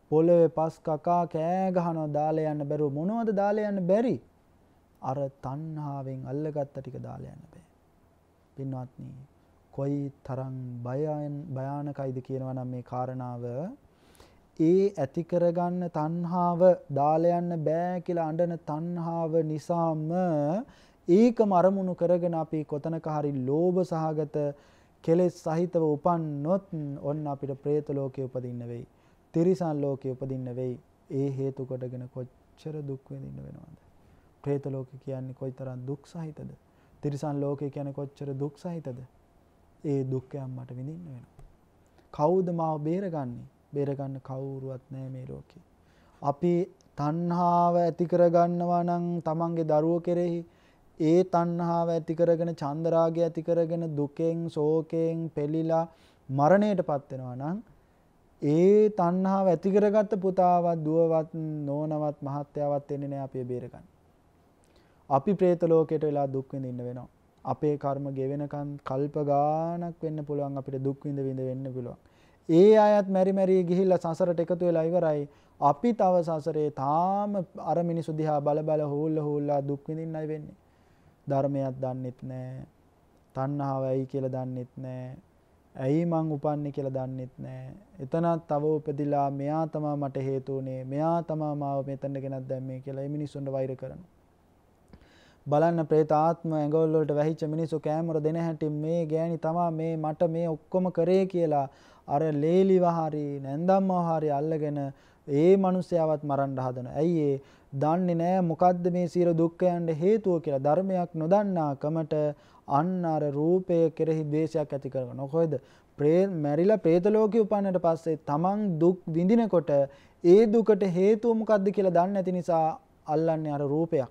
[SPEAKER 1] පොළවේ පස් කකා කෑ ගහනවා දාලා යන්න බැරුව මොනවද දාලා යන්න බැරි? අර තණ්හාවෙන් අල්ලගත්ත ටික දාලා යන්න බෑ. පින්වත්නි, කොයි තරම් බයයන් භයානකයිද කියනවා නම් මේ කාරණාව ඒ ඇති කරගන්න තණ්හාව දාලා යන්න බෑ කියලා අඬන තණ්හාව නිසාම ඒකම අරමුණු කරගෙන අපි කොතනක හරි ලෝභ සහගත කෙලෙස් සහිතව උපන්නොත් ඔන්න අපිට പ്രേත ලෝකේ උපදින්න වෙයි. තිරිසන් ලෝකේ උපදින්න වෙයි. ඒ හේතු කොටගෙන කොච්චර දුක් වෙනවද? ප්‍රේත ලෝක කියන්නේ කොයිතරම් දුක් සහිතද? තිරිසන් ලෝකය කියන්නේ කොච්චර දුක් සහිතද? ඒ දුක්යන් මට විඳින්න වෙනවා. කවුද මාව බේරගන්නේ? බේරගන්න කවුරුවත් නැහැ මේ ලෝකේ. අපි තණ්හාව ඇති කරගන්නවා නම් තමන්ගේ දරුවෝ කෙරෙහි ඒ තණ්හාව ඇති කරගෙන චන්දරාගය ඇති කරගෙන දුකෙන් ශෝකයෙන් පෙලිලා මරණයටපත් වෙනවා නම් ඒ තණ්හාව ඇති කරගත්ත පුතාවත් දුවවත් නෝනවත් මහත්තයාවත් එන්නේ නැහැ අපි බේරගන්න. අපි ප්‍රේත ලෝකයට වෙලා දුක් විඳින්න වෙනවා. අපේ කර්ම ගෙවෙනකන් කල්ප ගාණක් වෙන්න පුළුවන් අපිට දුක් විඳ විඳ වෙන්න පුළුවන්. ඒ අයත් මෙරි මෙරි ගිහිල්ලා සසරට එකතු වෙලා ඉවරයි. අපි තව සසරේ තාම අර මිනිසු දිහා බල බල හූල්ල හූල්ලා දුක් විඳින්නයි වෙන්නේ. ධර්මයක් දන්නෙත් නැහැ. තණ්හාව ඇයි කියලා දන්නෙත් නැහැ. ඇයි මං උපන්නේ කියලා දන්නෙත් නෑ. එතනත් තව උපදිලා මෙයා තමා මට හේතු උනේ. මෙයා තමා මාව මෙතනට ගෙනත් දැම්මේ කියලා මේ මිනිස්සුන්ට වෛර කරනවා. බලන්න ප්‍රේතාත්ම ඇඟවල් වලට වැහිච්ච මිනිස්සු කෑමර දෙන හැටි මේ ගෑණි තමා මේ මට මේ ඔක්කොම කරේ කියලා අර ලේලිව හරි නැන්දම්මව හරි අල්ලගෙන ඒ මිනිස්යාවත් මරන්න හදන. ඇයි ඒ දන්නේ නැහැ මොකද්ද මේ සියලු දුක්ඛයන්ට හේතුව කියලා ධර්මයක් නොදන්නා කමට අන්න අර රූපය කෙරෙහි ද්වේෂයක් ඇති කරනවා. කොහෙද? ප්‍රේ මැරිලා പ്രേත ලෝකෙ උපන්නට පස්සේ තමන් දුක් විඳිනකොට ඒ දුකට හේතුව මොකද්ද කියලා දන්නේ නැති නිසා අල්ලන්නේ අර රූපයක්.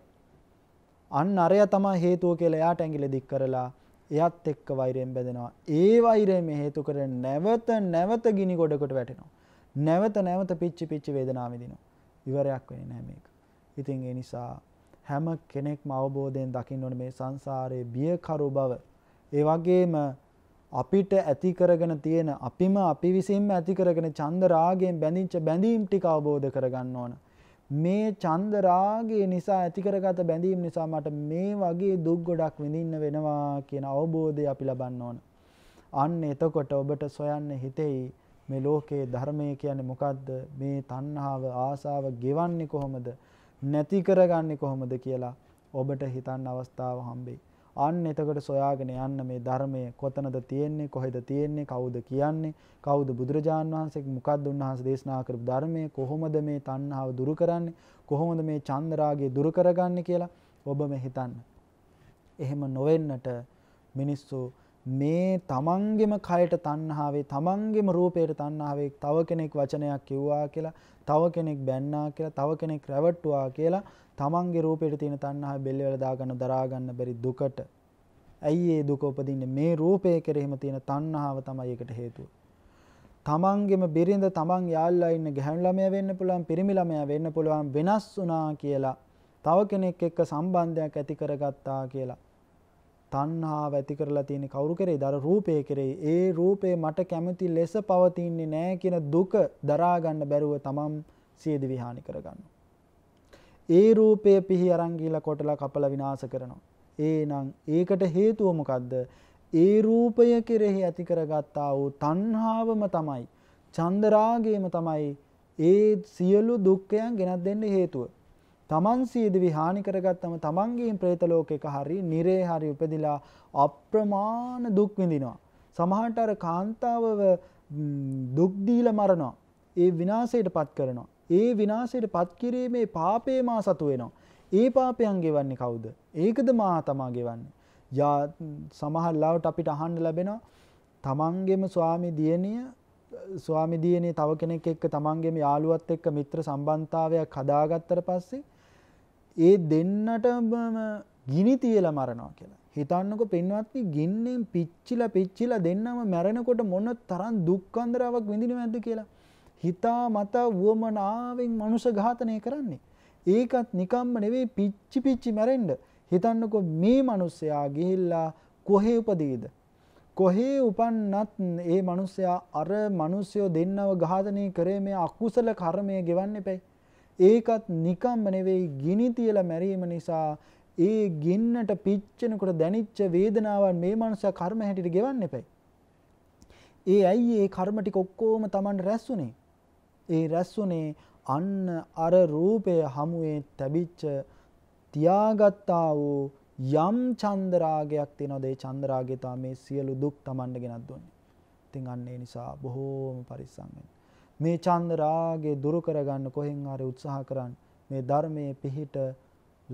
[SPEAKER 1] අන්න අරය තමා හේතුව කියලා එයාට ඇඟිලි දික් කරලා එයත් එක්ක වෛරයෙන් බැඳෙනවා. ඒ වෛරය මේ හේතු කරගෙන නැවත නැවත ගිනි ගොඩකට වැටෙනවා. නැවත නැවත පිච්චි පිච්චි වේදනාව විඳිනවා. ඉවරයක් වෙන්නේ නැහැ මේක. ඉතින් ඒ නිසා හැම කෙනෙක්ම අවබෝධයෙන් දකින්න ඕනේ මේ සංසාරයේ බියකරු බව. ඒ වගේම අපිට ඇති කරගෙන තියෙන අපිම අපි විසින්ම ඇති කරගෙන චන්ද රාගයෙන් බැඳිච්ච බැඳීම් ටික අවබෝධ කරගන්න ඕන. මේ චන්ද රාගය නිසා ඇති කරගත බැඳීම් නිසා මට මේ වගේ දුක් ගොඩක් විඳින්න වෙනවා කියන අවබෝධය අපි ලබන්න ඕන. අන්න එතකොට ඔබට සොයන්න හිතෙයි මේ ලෝකයේ ධර්මය කියන්නේ මොකද්ද? මේ තණ්හාව, ආසාව ගෙවන්නේ කොහොමද? නැති කරගන්නේ කොහොමද කියලා ඔබට හිතන්න අවස්ථාව හම්බෙයි. අන්න එතකොට සොයාගෙන යන්න මේ ධර්මය කොතනද තියෙන්නේ කොහෙද තියෙන්නේ කවුද කියන්නේ කවුද බුදුරජාන් වහන්සේ මොකද්ද උන්වහන්සේ දේශනා කරපු ධර්මය කොහොමද මේ තණ්හාව දුරු කරන්නේ කොහොමද මේ චන්ද්‍රාගය දුරු කරගන්නේ කියලා ඔබම හිතන්න. එහෙම නොවෙන්නට මිනිස්සු මේ තමන්ගෙම කයට තණ්හාවේ තමන්ගෙම රූපයට තණ්හාවේ තව කෙනෙක් වචනයක් කිව්වා කියලා තව කෙනෙක් බැන්නා කියලා තව කෙනෙක් රැවට්ටුවා කියලා තමන්ගේ රූපයට තියෙන තණ්හාව බෙල්ලවල දාගන්න දරා ගන්න බැරි දුකට ඇයි ඒ දුක උපදින්නේ මේ රූපය කෙරෙහිම තියෙන තණ්හාව තමයි ඒකට හේතුව තමන්ගෙම බිරිඳ තමන් යාළුවා ඉන්න ගැහැණු ළමයා වෙන්න පුළුවන් පිරිමි ළමයා වෙන්න පුළුවන් වෙනස් වුණා කියලා තව කෙනෙක් එක්ක සම්බන්ධයක් ඇති කරගත්තා කියලා තණ්හාව ඇති කරලා තියෙන කවුරු කෙරේ? දර රූපය කෙරේ. ඒ රූපේ මට කැමති ලෙස පවතින්නේ නැහැ කියන දුක දරා ගන්න බැරුව තමම් සියදි විහානි කරගන්නවා. ඒ රූපය පිහි අරන් ගිහලා කොටලා කපලා විනාශ කරනවා. එහෙනම් ඒකට හේතුව මොකද්ද? ඒ රූපය කෙරෙහි ඇති කරගත්තා වූ තණ්හාවම තමයි චන්දරාගයම තමයි ඒ සියලු දුක්ඛයන් ගෙනත් දෙන්න හේතුව. තමන් සියදිවි හානි කරගත්තම තමන්ගේම പ്രേත ලෝකයක හරි නිරේ හරි උපදිලා අප්‍රමාණ දුක් විඳිනවා. සමහරට අර කාන්තාවව දුක් දීලා මරනවා. ඒ විනාශයටපත් කරනවා. ඒ විනාශයටපත් කිරීමේ පාපේ මා සතු වෙනවා. ඒ පාපයන් ගෙවන්නේ කවුද? ඒකද මා තමා ගෙවන්නේ. යා සමහර ලාවට අපිට අහන්න ලැබෙනවා තමන්ගේම ස්වාමි දියණිය ස්වාමි දියණිය තව කෙනෙක් එක්ක තමන්ගේම යාළුවත් එක්ක මිත්‍ර සම්බන්ධතාවයක් හදාගත්තට පස්සේ ඒ දෙන්නටම ගිනි තියල මරණවා කියලා. හිතන්නක පෙන්වත්ති ගින්නෙන් පිච්චිල පිච්චිල දෙන්නම මැරෙනකොට මොන තරන් දුක්කන්දරාවක් විඳින ඇද කියලා. හිතා මතා වුවමනාවෙන් මනුස ඝාතනය කරන්නේ. ඒකත් නිකම්ම නෙවේ පිච්චි පිච්චි මැරෙන්ඩ. හිතන්නකො මේ මනුස්සයා ගිහිල්ලා කොහේ උපදීද. කොහේ උපන්නත් ඒ මනුස්සයා අර මනුස්යෝ දෙන්නව ගාධනය කරේ මේ අකුසල කර්මය ගෙවන්න පැයි. ඒකත් නිකම්ම නෙවෙයි ගිනි තියලා මැරීම නිසා ඒ ගින්නට පිච්චෙනකොට දැනිච්ච වේදනාවන් මේ මනුස්සයා කර්ම හැටියට ගෙවන්න එපයි. ඒ ඇයි ඒ කර්ම ටික ඔක්කොම Taman රැස්ුනේ? ඒ රැස්ුනේ අන්න අර රූපය හමුවේ තැබිච්ච තියාගත්තා වූ යම් චන්දරාගයක් තියෙනවද ඒ චන්දරාගය තමයි සියලු දුක් Tamanට ගෙනත් දුන්නේ. ඉතින් අන්න ඒ නිසා බොහෝම පරිස්සම් වෙන්න. මේ ඡන්ද රාගේ දුරු කරගන්න කොහෙන් හරි උත්සාහ කරන්න මේ ධර්මයේ පිහිට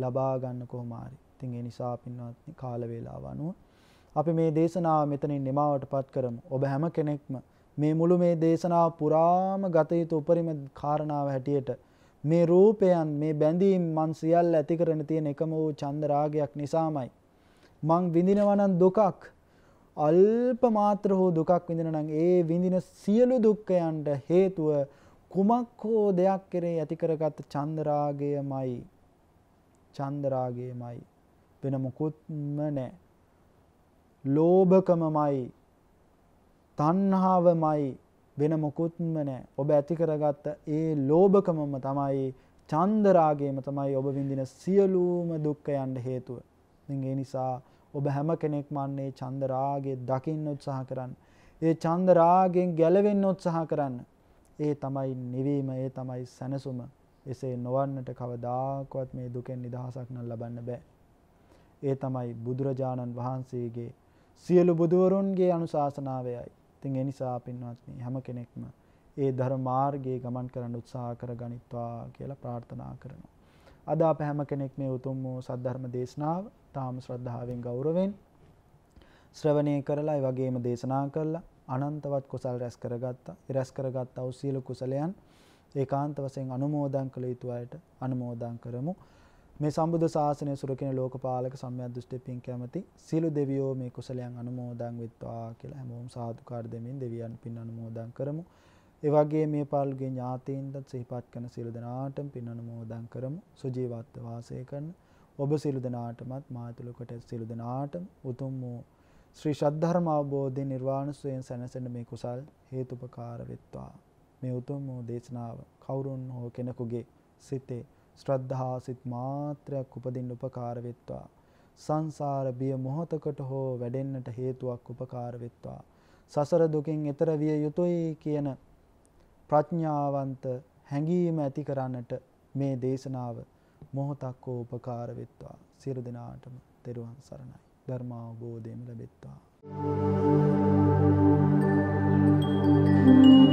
[SPEAKER 1] ලබා ගන්න කොහොම හරි. ඉතින් ඒ නිසා පින්වත්නි කාල වේලාව අනුව අපි මේ දේශනාව මෙතනින් නිමවටපත් කරමු. ඔබ හැම කෙනෙක්ම මේ මුළු මේ දේශනාව පුරාම ගත යුතු උපරිම කාරණාව හැටියට මේ රූපයන් මේ බැඳීම් මන් සියල්ල ඇති කරන තියෙන එකම වූ චන්ද රාගයක් නිසාමයි. මං විඳිනවා නම් දුකක් අල්ප මාත්‍ර හෝ දුකක් විඳින නම් ඒ විඳින සියලු දුක්ඛයන්ට හේතුව කුමක් හෝ දෙයක් කෙරේ ඇති කරගත් චන්දරාගයමයි චන්දරාගයමයි වෙන මොකුත්ම නැහැ ලෝභකමමයි තණ්හාවමයි වෙන මොකුත්ම නැහැ ඔබ ඇති කරගත්ත ඒ ලෝභකමම තමයි චන්දරාගයම තමයි ඔබ විඳින සියලුම දුක්ඛයන්ට හේතුව ඉතින් ඒ නිසා ඔබ හැම කෙනෙක්ම අන්නේ චන්ද රාගය දකින්න උත්සාහ කරන්න. ඒ චන්ද රාගයෙන් ගැලවෙන්න උත්සාහ කරන්න. ඒ තමයි නිවීම, ඒ තමයි සැනසුම. එසේ නොවන්නට කවදාකවත් මේ දුකෙන් නිදහසක් නම් ලබන්න බෑ. ඒ තමයි බුදුරජාණන් වහන්සේගේ සියලු බුදුවරුන්ගේ අනුශාසනාවයයි. ඉතින් ඒ නිසා පින්වත්නි හැම කෙනෙක්ම ඒ ධර්ම මාර්ගයේ ගමන් කරන්න උත්සාහ කර ගනිත්වා කියලා ප්‍රාර්ථනා කරනවා. අද අප හැම කෙනෙක් මේ උතුම් වූ සද්ධර්ම දේශනාව තාම ශ්‍රද්ධාවෙන් ගෞරවෙන් ශ්‍රවණය කරලා ඒ වගේම දේශනා කරලා අනන්තවත් කුසල් රැස් කරගත්තා. ඒ රැස් කරගත් අවසීල කුසලයන් ඒකාන්ත වශයෙන් අනුමෝදන් කළ යුතු අයට අනුමෝදන් කරමු. මේ සම්බුද්ධ ශාසනය සුරකින ලෝකපාලක සම්මියත් දෘෂ්ටි පින් කැමති සියලු දෙවියෝ මේ කුසලයන් අනුමෝදන් වෙත්වා කියලා හැමෝම සාදුකාර දෙමින් දෙවියන් පින් අනුමෝදන් කරමු. ඒ වගේ මේ පාළුගේ ඥාතීන්ට සිහිපත් කරන සියලු දෙනාටම පින් අනුමෝදන් කරමු. සුජීවත්ව වාසය කරන ඔබ සියලු දෙනාටමත් මාතුළු කොට සියලු දෙනාටම උතුම් වූ ශ්‍රී ශද්ධර්ම අවබෝධය නිර්වාණ සුවයෙන් සැනසෙන මේ කුසල් හේතුපකාර වෙත්වා. මේ උතුම් වූ දේශනාව කවුරුන් හෝ කෙනෙකුගේ සිතේ ශ්‍රද්ධා සිත මාත්‍රයක් උපදින්න උපකාර වෙත්වා. සංසාර බිය මොහතකට හෝ වැඩෙන්නට හේතුවක් උපකාර වෙත්වා. සසර දුකින් එතර විය යුතුයි කියන ප්‍රඥාවන්ත හැඟීම ඇති කරන්නට මේ දේශනාව මොහොතක් හෝ උපකාර වෙත්වා සියලු දෙනාටම තෙරුවන් සරණයි ධර්ම අවබෝධයෙන් ලැබෙත්වා Thank you.